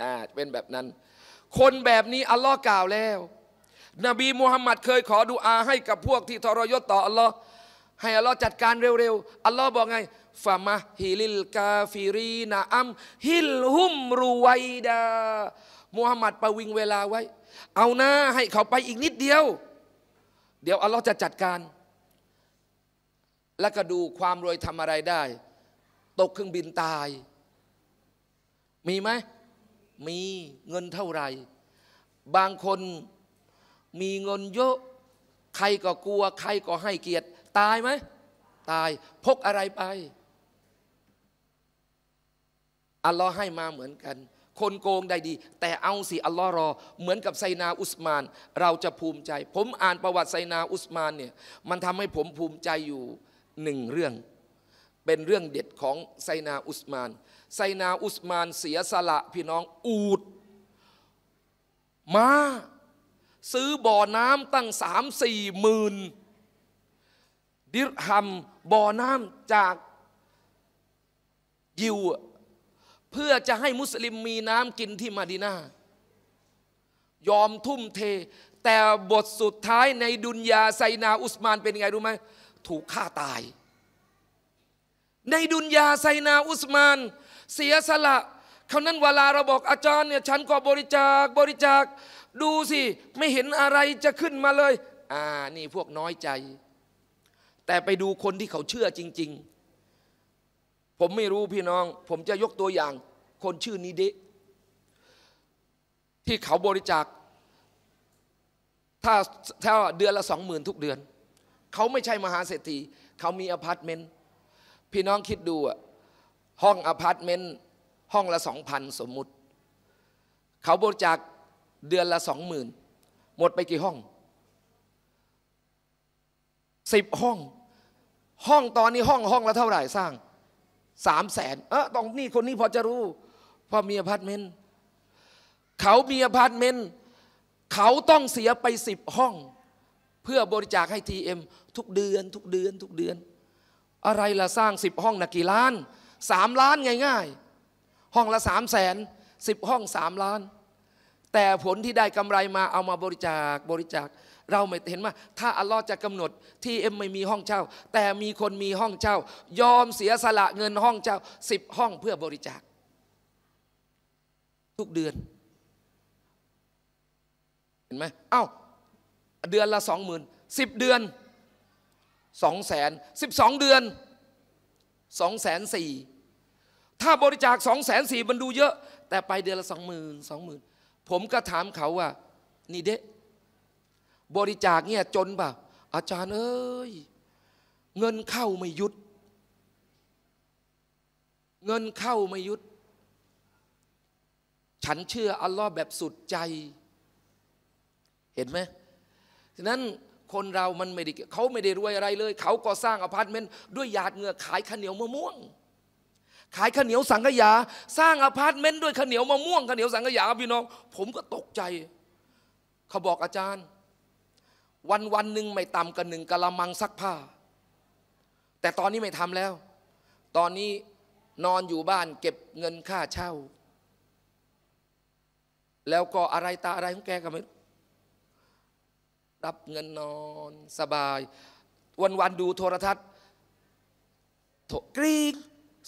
อ่าเป็นแบบนั้นคนแบบนี้ อัลลอฮ์กล่าวแล้ว นบีมูฮัมมัด เคยขอดูอาให้กับพวกที่ทรยศ ต่ออัลลอฮ์ให้อัลลอฮ์จัดการเร็วๆ อัลลอฮ์บอกไงฟะมะฮิลิลกาฟิรีนาอัมฮิลฮุมรูไวดามูฮัมหมัดประวิงเวลาไว้ เอาหน้าให้เขาไปอีกนิดเดียว เดี๋ยวอัลลอฮ์จะจัดการ แล้วก็ดูความรวยทำอะไรได้ ตกเครื่องบินตาย มีไหมมีเงินเท่าไหร่บางคนมีเงินเยอะใครก็กลัวใครก็ให้เกียรติ ตายไหมตายพกอะไรไป อัลลอฮ์ให้มาเหมือนกัน คนโกงได้ดี แต่เอาสิอัลลอฮ์รอ เหมือนกับไซนาอุสมาน เราจะภูมิใจ ผมอ่านประวัติไซนาอุสมานเนี่ยมันทำให้ผมภูมิใจอยู่หนึ่งเรื่อง เป็นเรื่องเด็ดของไซนาอุสมานไซนาอุสมานเสียสละพี่น้องอูดมา ซื้อบ่อน้ำตั้งสามสี่หมื่นดิรฮัมบ่อน้ำจาก ยิว เพื่อจะให้มุสลิมมีน้ำกินที่มาดินายอมทุ่มเท แต่บทสุดท้ายในดุนยาไซนาอุสมานเป็นไง รู้ไหมถูกฆ่าตาย ในดุนยาไซนาอุสมานเสียสละเขานั้นเวลาเราบอก อาจารย์เนี่ย ฉันก็บริจาคบริจาค ดูสิ ไม่เห็นอะไรจะขึ้นมาเลย อ่านี่พวกน้อยใจ แต่ไปดูคนที่เขาเชื่อจริง ๆ ผมไม่รู้พี่น้อง ผมจะยกตัวอย่างคนชื่อนิดิที่เขาบริจาค ถ้าถ่าเดือนละสองหมื่นทุกเดือน เขาไม่ใช่มหาเศรษฐีเขามีอพาร์ตเมนต์ พี่น้องคิดดูอะห้องอพาร์ตเมนต์ห้องละสองพันสมมุติเขาบริจาคเดือนละสองหมื่นหมดไปกี่ห้องสิบห้อง ห้องตอนนี้ห้องห้องละเท่าไหร่สร้างสามแสนเออตรงนี้คนนี้พอจะรู้ พอมีอพาร์ตเมนต์เขามีอพาร์ตเมนต์เขาต้องเสียไปสิบห้อง เพื่อบริจาคให้ทีเอ็มทุกเดือนทุกเดือนทุกเดือน อะไรละสร้างสิบห้องนะกี่ล้านสามล้านง่ายๆ ห้องละสามแสนสิบห้องสามล้าน แต่ผลที่ได้กำไรมาเอามาบริจาคบริจาคเราไม่เห็นว่าถ้าอัลลอฮ์จะกำหนดที่เอ็มไม่มีห้องเช่า แต่มีคนมีห้องเช่า ยอมเสียสละ เงินห้องเช่าสิบห้องเพื่อบริจาคทุกเดือน เห็นไหมเอา้าเดือนละสองหมื่นสิบเดือนสองแสนสิบสองเดือนสองแสนสี่ถ้าบริจาคสองแสนสี่มันดูเยอะ แต่ไปเดือนละสองหมื่นสองหมื่นผมก็ถามเขาว่า นี่เด้บริจาคเนี่ยจนป่ะอาจารย์เอ้ย เงินเข้าไม่ยุด เงินเข้าไม่ยุด ฉันเชื่ออัลลอฮ์แบบสุดใจ เห็นไหมฉะนั้นคนเรา มันไม่ได้เขาไม่ได้รวยอะไรเลย เขาก็สร้างอพาร์ตเมนต์ด้วยหยาดเหงื่อขายข้าวเหนียวมะม่วง ขายข้าวเหนียวสังขยา สร้างอพาร์ตเมนต์ด้วยข้าวเหนียวมะม่วงข้าวเหนียวสังขยาพี่น้อง ผมก็ตกใจ เขาบอกอาจารย์ วันวันหนึ่งไม่ต่ำกันหนึ่งกะละมังซักผ้า แต่ตอนนี้ไม่ทำแล้ว ตอนนี้นอนอยู่บ้านเก็บเงินค่าเช่า แล้วก็อะไรตาอะไรของแกก็ไม่รับเงินนอนสบาย วันวันดูโทรทัศน์กรีก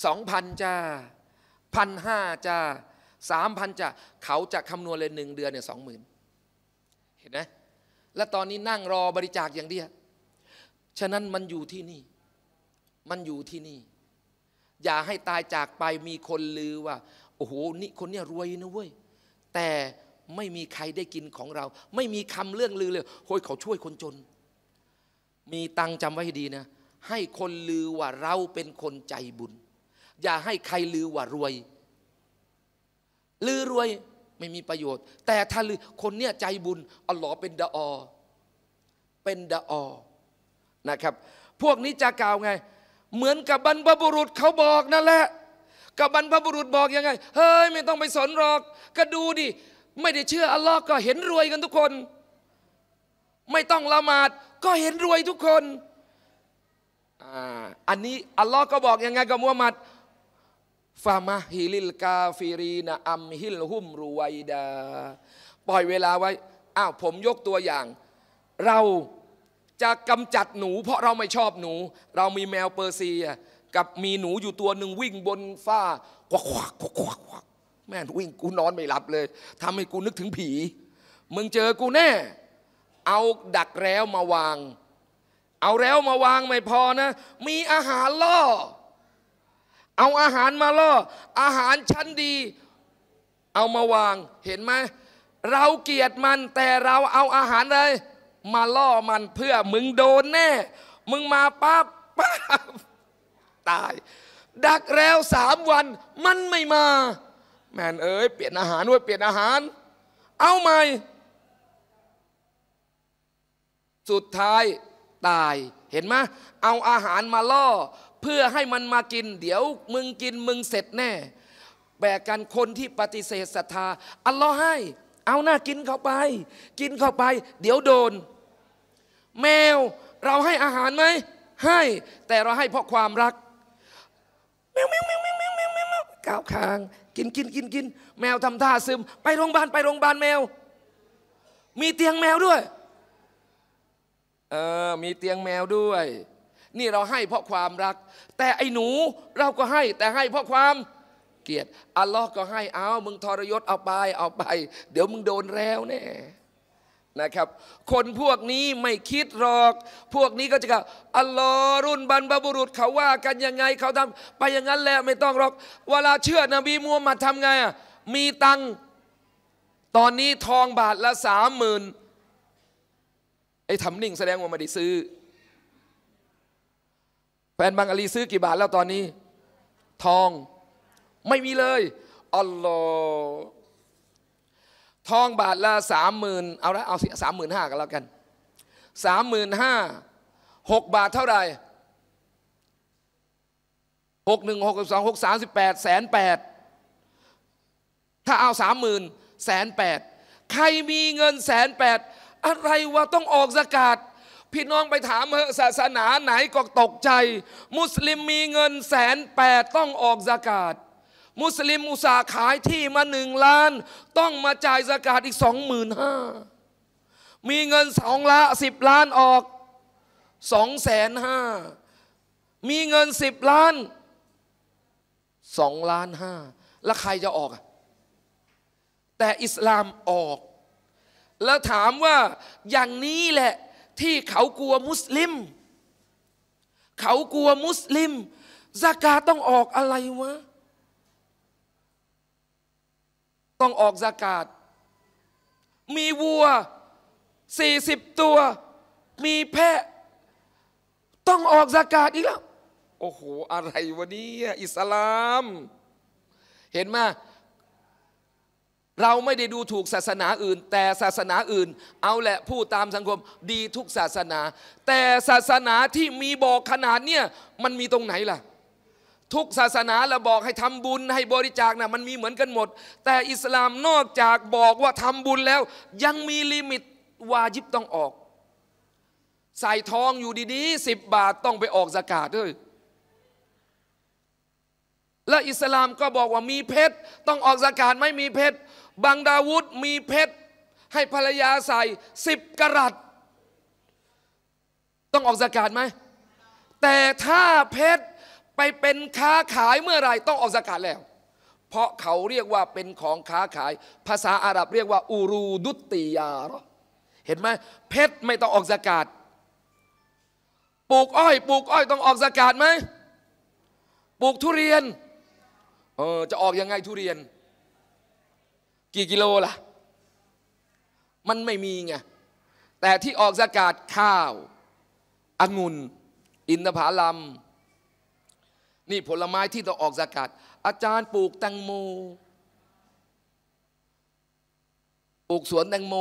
สองพันจ้าพันห้าจ้าสามพันจ้าเขาจะคำนวณเลยหนึ่งเดือนเนี่ยสองหมื่นเห็นไหมและตอนนี้นั่งรอบริจาคอย่างเดียว ฉะนั้นมันอยู่ที่นี่ มันอยู่ที่นี่ อย่าให้ตายจากไปมีคนลือว่า โอ้โห นี่คนเนี้ยรวยนะเว้ยแต่ไม่มีใครได้กินของเรา ไม่มีคำเรื่องลือเลยโอ้ยเขาช่วยคนจน มีตังจำไว้ให้ดีนะ ให้คนลือว่าเราเป็นคนใจบุญ อย่าให้ใครลือว่ารวย ลือรวยไม่มีประโยชน์ แต่ถ้าลือคนเนี้ยใจบุญอัลลอฮ์เป็นดาอเป็นดาอนะครับ พวกนี้จะกล่าวไง เหมือนกับบรรพบุรุษเขาบอกนั่นแหละกับบรรพบุรุษบอกยังไงเฮ้ยไม่ต้องไปสนหรอก ก็ดูดิไม่ได้เชื่อ อัลลอฮ์ก็เห็นรวยกันทุกคน ไม่ต้องละหมาดก็เห็นรวยทุกคน อันนี้อัลลอฮ์ก็บอกยังไงกับมุฮัมมัดฟามาฮิลิลกาฟิรีนะอัมฮิลฮุมรวไวดาปล่อยเวลาไว้อ้าวผมยกตัวอย่าง เราจะกำจัดหนู เพราะเราไม่ชอบหนู เรามีแมวเปอร์เซีย กับมีหนูอยู่ตัวหนึ่งวิ่งบนฝ้าควักควักควักควักแม่วิ่งกูนอนไม่หลับเลย ทำให้กูนึกถึงผีมึงเจอกูแน่ เอาดักแล้วมาวาง เอาแล้วมาวางไม่พอนะ มีอาหารล่อเอาอาหารมาล่ออาหารชั้นดี เอามาวางเห็นไหมเราเกลียดมันแต่เราเอาอาหารเลยมาล่อมันเพื่อมึงโดนแน่ มึงมาปั๊บปั๊บตายดักแล้วสามวัน มันไม่มาแมนเอ้ย เปลี่ยนอาหารด้วยเปลี่ยนอาหาร เอาใหม่สุดท้ายตายเห็นไหมเอาอาหารมาล่อเพื่อให้มันมากิน เดี๋ยวมึงกินมึงเสร็จแน่แบกกันคนที่ปฏิเสธศรัทธา อัลลอฮ์ให้ เอาหน้ากินเข้าไป กินเข้าไป เดี๋ยวโดน แมว เราให้อาหารไหมให้ แต่เราให้เพราะความรักแมวแมวแมวก้าวค้างกินกินกินกินแมวทำท่าซึม ไปโรงพยาบาลไปโรงพยาบาลแมว มีเตียงแมวด้วยเออมีเตียงแมวด้วย นี่เราให้เพราะความรัก แต่ไอ้หนูเราก็ให้ แต่ให้เพราะความเกลียดอัลลอฮ์ก็ให้ เอามึงทรยศเอาไปเอาไป เดี๋ยวมึงโดนแล้วแน่นะครับคนพวกนี้ไม่คิดหรอก พวกนี้ก็จะกับอัลลอฮ์รุ่นบรรพบุรุษเขาว่ากันยังไงเขาทำไปอย่างนั้นแล้วไม่ต้องหรอกเวลาเชื่อนบีมูฮัมมัดทำไงอ่ะมีตังตอนนี้ทองบาทละสามหมื่นไอ้ทำนิ่งแสดงว่าไม่ได้ซื้อแฟนบางอาลีซื้อกี่บาทแล้วตอนนี้ ทอง ไม่มีเลยอัลลอฮ์ทองบาทละสามหมื่นเอาละเอาสามหมื่นห้ากันแล้วกันสามหมื่นห้าหกบาทเท่าไหร่หกหนึ่งหกสองหกสามสิบแปดแสนแปดถ้าเอาสามหมื่นแสนแปดใครมีเงินแสนแปดอะไรวะต้องออกสกาดพี่น้องไปถามเหอะศาสนาไหนก็ตกใจ มุสลิมมีเงินแสนแปดต้องออกสกาดมุสลิมอุตสาขายที่มาหนึ่งล้าน ต้องมาจ่ายสกาดอีกสองหมื่นห้ามีเงินสองละสิบล้านออกสองแสนห้ามีเงินสิบล้านสองล้านห้าแล้วใครจะออกแต่อิสลามออก แล้วถามว่าอย่างนี้แหละที่เขากลัวมุสลิม เขากลัวมุสลิมสากาต้องออกอะไรวะต้องออกอากาศ มีวัวสี่สิบตัว มีแพะ ต้องออกอากาศอีกแล้ว โอ้โห อะไรวะเนี่ยอิสลาม เห็นไหมเราไม่ได้ดูถูกศาสนาอื่น แต่ศาสนาอื่น เอาแหละผู้ตามสังคม ดีทุกศาสนา แต่ศาสนาที่มีบอกขนาดเนี่ยมันมีตรงไหนล่ะทุกศาสนาเราบอกให้ทำบุญให้บริจาคนะมันมีเหมือนกันหมด แต่อิสลามนอกจากบอกว่าทำบุญแล้วยังมีลิมิตวาญิบต้องออก ใส่ทองอยู่ดีๆสิบบาทต้องไปออกสากาศด้วยและอิสลามก็บอกว่ามีเพชร ต้องออกสากาศไม่มีเพชรบังดาวุธมีเพชร ให้ภรรยาใส่สิบกรัตต้องออกสากาศไหมแต่ถ้าเพชรไปเป็นค้าขายเมื่อไร ต้องออกสกาดแล้ว เพราะเขาเรียกว่าเป็นของค้าขาย ภาษาอาหรับเรียกว่า อูรูดุตติยา เห็นไหมเพชรไม่ต้องออกสกาดปลูกอ้อยปลูกอ้อยต้องออกสกาดไหมปลูกทุเรียนเออจะออกยังไงทุเรียน กี่กิโลล่ะมันไม่มีไงแต่ที่ออกสกาดข้าว องุ่นอินทผลัมนี่ผลไม้ที่ต้องออกากาศอาจารย์ปลูกแตงโมปลูกสวนแตงโม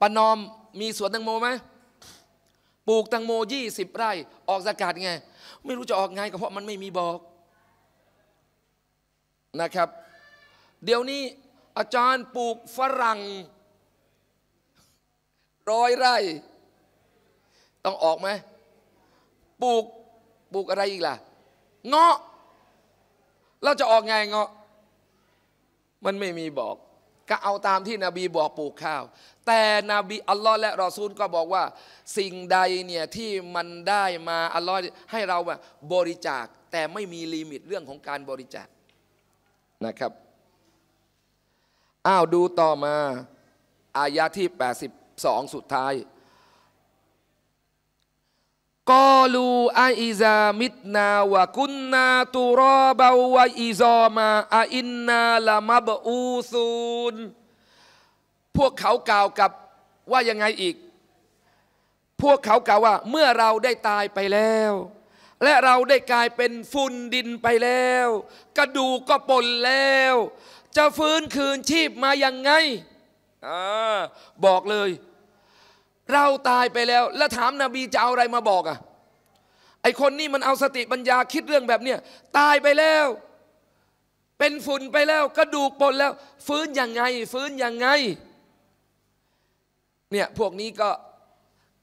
ปนอมมีสวนแตงโมไหมปลูกแตงโมยี่สิบไร่ ออกอากาศไงไม่รู้จะออกไงก็เพราะมันไม่มีบอกนะครับ เดี๋ยวนี้อาจารย์ปลูกฝรั่งร้อยไร่ต้องออกไหมปลูกปลูกอะไรอีกล่ะเงาะเราจะออกไงเงาะ มันไม่มีบอก ก็เอาตามที่นบีบอกปลูกข้าว แต่นบีอัลลอฮ์และรอซูลก็บอกว่าสิ่งใดเนี่ยที่มันได้มาอัลลอฮ์ให้เราบริจาคแต่ไม่มีลิมิตเรื่องของการบริจาคนะครับ อ้าวดูต่อมา อายะที่ 82 สุดท้ายกอลูอาอิซามิดนาวะกุนนาตุรอบาวะอิซอมาอาอินนาลามาบอูซูน พวกเขากล่าวกับว่ายังไงอีก พวกเขากล่าวว่า เมื่อเราได้ตายไปแล้ว และเราได้กลายเป็นฝุ่นดินไปแล้ว กระดูกก็ปนแล้ว จะฟื้นคืนชีพมายังไงอบอกเลยเราตายไปแล้ว แล้วถามนาบีจะเอาอะไรมาบอกอะ่ะไอคนนี่มันเอาสติปัญญาคิดเรื่องแบบเนี้ยตายไปแล้ว เป็นฝุ่นไปแล้วกระดูกปนแล้ว ฟื้นยังไง ฟื้นยังไงเนี่ยพวกนี้ก็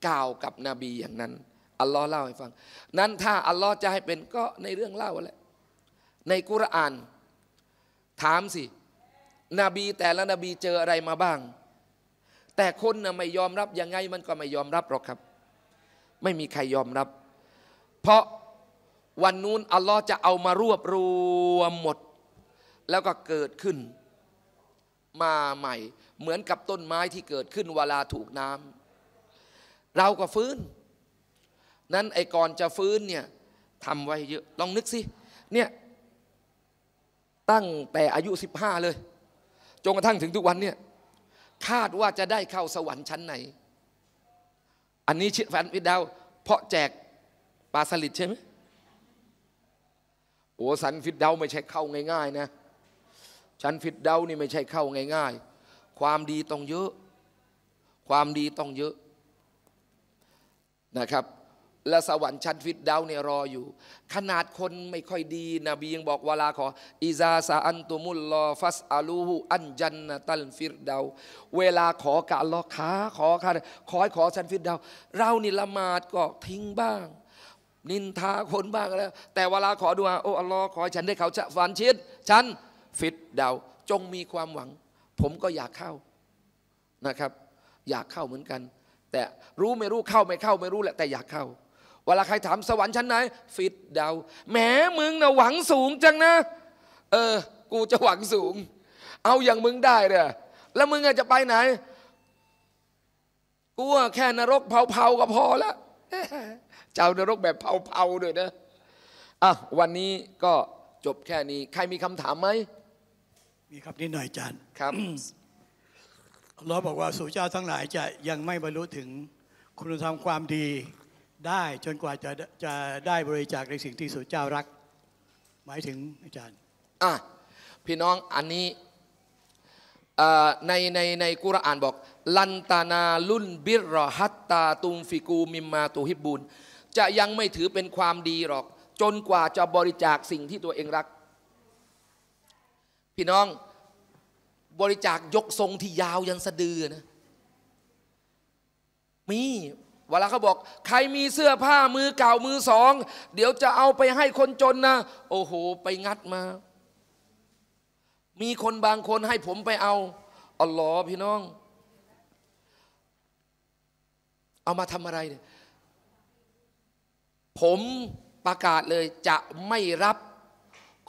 กล่าวกับนบีอย่างนั้นอัลลอฮ์เล่าให้ฟัง นั้นถ้าอัลลอฮ์จะให้เป็นก็ในเรื่องเล่าแหละในกุรอาน ถามสินบีแต่ละนบีเจออะไรมาบ้างแต่คนนะไม่ยอมรับยังไงมันก็ไม่ยอมรับหรอกครับ ไม่มีใครยอมรับ เพราะวันนู้นอัลลอฮ์จะเอามารวบรวมหมด แล้วก็เกิดขึ้น มาใหม่เหมือนกับต้นไม้ที่เกิดขึ้นเวลาถูกน้ำเราก็ฟื้น นั้นไอ้ก่อนจะฟื้นเนี่ยทำไว้เยอะลองนึกสิเนี่ยตั้งแต่อายุ 15 เลยจนกระทั่งถึงทุกวันเนี่ยคาดว่าจะได้เข้าสวรรค์ชั้นไหน อันนี้ชิ่แฟนวิดาว เพราะแจกปลาสลิดใช่ไหมโอ้สันฟิดเดาไม่ใช่เข้าง่าย ๆ นะ ชั้นฟิดเดานี่ไม่ใช่เข้าง่ายๆ ความดีต้องเยอะ ความดีต้องเยอะนะครับและสวรรค์ชั้นฟิตดาวเนี่ยรออยู่ ขนาดคนไม่ค่อยดีนบียังบอกเวลาขออิซาซาอันตุมุลลอฟัสอาลููอันจันนตัลฟิตดาวเวลาขอกะลอขาขอคาขอให้ขอชั้นฟิตดาวเรานี่ละหมาดก็ทิ้งบ้าง นินทาคนบ้างแล้วแต่เวลาขอดูอาโอ้อัลลอฮ์ขอฉันได้เขาจะฝันชิดฉันฟิตดาวจงมีความหวัง ผมก็อยากเข้านะครับ อยากเข้าเหมือนกัน แต่รู้ไม่รู้เข้าไม่เข้าไม่รู้แหละแต่อยากเข้าเวลาใครถามสวรรค์ชั้นไหนฟิตดาวแหมมึงนะหวังสูงจังนะเออ กูจะหวังสูง เอาอย่างมึงได้เลยแล้วมึงจะไปไหนกูแค่นรกเผาๆก็พอละเจ้านรกแบบเผาๆด้วยนะอ่ะวันนี้ก็จบแค่นี้ ใครมีคำถามไหมมีครับนิดหน่อยจานครับเราบอกว่าสุชาติทั้งหลายจะยังไม่บรรลุถึงคุณธรรมความดีได้ จนกว่าจะจะได้บริจาคในสิ่งที่สุดเจ้ารัก หมายถึงอาจารย์ อ่ะ พี่น้องอันนี้ในในในกุรอานบอก ลันตานาลุนบิรหัตตา ตุมฟิกูมิมมาตูฮิบบลนจะยังไม่ถือเป็นความดีหรอก จนกว่าจะบริจาคสิ่งที่ตัวเองรัก พี่น้องบริจาคยกทรงที่ยาวยันสะดือนะมีเวลาเขาบอก ใครมีเสื้อผ้ามือเก่ามือสอง เดี๋ยวจะเอาไปให้คนจนนะ โอ้โห ไปงัดมา มีคนบางคนให้ผมไปเอาอัลลอฮ์พี่น้อง เอามาทำอะไรเนี่ยผมประกาศเลยจะไม่รับ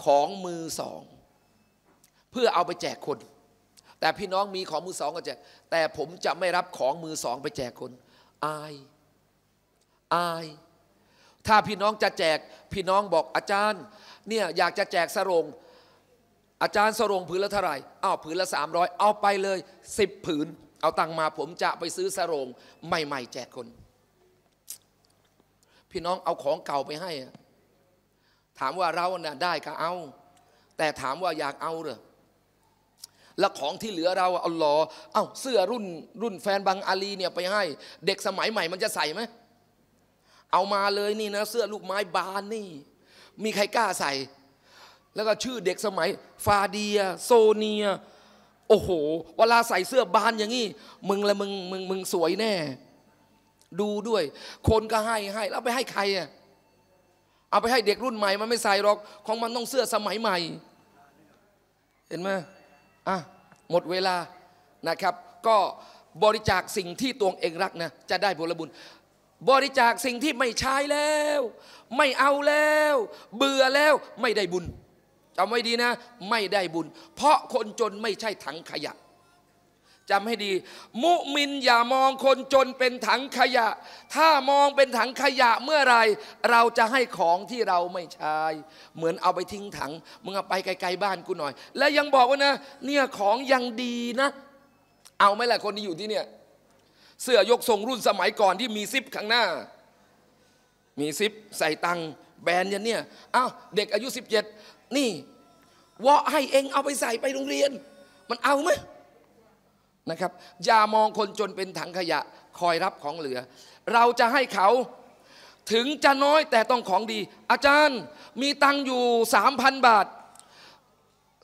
ของมือสอง เพื่อเอาไปแจกคน แต่พี่น้องมีของมือสองก็แจกแต่ผมจะไม่รับของมือสองไปแจกคนอายอายถ้าพี่น้องจะแจกพี่น้องบอกอาจารย์เนี่ยอยากจะแจกสรง อาจารย์สรงผืนละเท่าไหร่อ้าวผืนละสามร้อยเอาไปเลยสิบผืน เอาตังมาผมจะไปซื้อสรงใหม่ ๆ แจกคน พี่น้องเอาของเก่าไปให้ ถามว่าเราน่ยได้ก็เอา แต่ถามว่าอยากเอาหรือและของที่เหลือเราเอาลลอเอ้าเสื้อรุ่น รุ่นแฟนบางอาลีเนี่ยไปให้ เด็กสมัยใหม่มันจะใส่ไหม เอามาเลยนี่นะเสื้อลูกไม้บานนี่ มีใครกล้าใส่ แล้วก็ชื่อเด็กสมัย ฟาเดีย โซเนีย โอ้โห เวลาใส่เสื้อบานอย่างนี้ มึงละมึงมึงมึงสวยแน่ ดูด้วย คนก็ให้ให้แล้วไปให้ใครอ่ะเอาไปให้เด็กรุ่นใหม่มันไม่ใส่หรอกของมันต้องเสื้อสมัยใหม่ เห็นไหมอ่ะหมดเวลานะครับ ก็บริจาคสิ่งที่ตัวเองรักนะจะได้ผลบุญ บริจาคสิ่งที่ไม่ใช้แล้ว ไม่เอาแล้ว เบื่อแล้ว ไม่ได้บุญจำไว้ดีนะ ไม่ได้บุญ เพราะคนจนไม่ใช่ถังขยะจำให้ดี มุมินอย่ามองคนจนเป็นถังขยะ ถ้ามองเป็นถังขยะเมื่อไรเราจะให้ของที่เราไม่ ใช้เหมือนเอาไปทิ้งถังมึงเอาไปไกลๆบ้าน กู หน่อย แล้วยังบอกว่านะ เนี่ยของยังดีนะ เอาไหมล่ะคนที่อยู่ที่ เนี่ย เสื้อยกทรง รุ่นสมัยก่อนที่มี ซิปข้างหน้า มีซิปใส่ตังแบรนด์ยันเนี่ยเอาเด็กอายุ 17 นี่วอให้เองเอาไปใส่ไปโรงเรียน มันเอาไหมนะครับอย่ามองคนจนเป็นถังขยะคอยรับของเหลือ เราจะให้เขาถึงจะน้อยแต่ต้องของดี อาจารย์มีตังอยู่สามพันบาท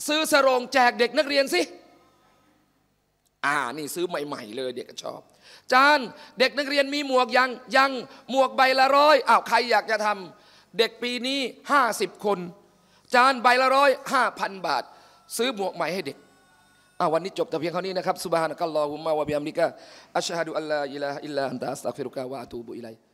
ซื้อสรงแจกเด็กนักเรียนสิอ่านี่ซื้อใหม่ ๆ เลยเด็กชอบจานเด็กนักเรียนมีหมวกยังยังหมวกใบละร้อยอ้าวใครอยากจะทำเด็กปีนี้ 50 คน จานใบละร้อยห้าพันบาท ซื้อหมวกใหม่ให้เด็กอาวันนี้จบแต่เพียงเท่านี้นะครับสุบฮานะกัลลอฮุมมาวะบิอัมริกะอัชฮะดุอัลลาอิลาฮะอิลลัลลอฮ์อัสตัฆฟิรุกะวะอะตูบุอิลัยฮ์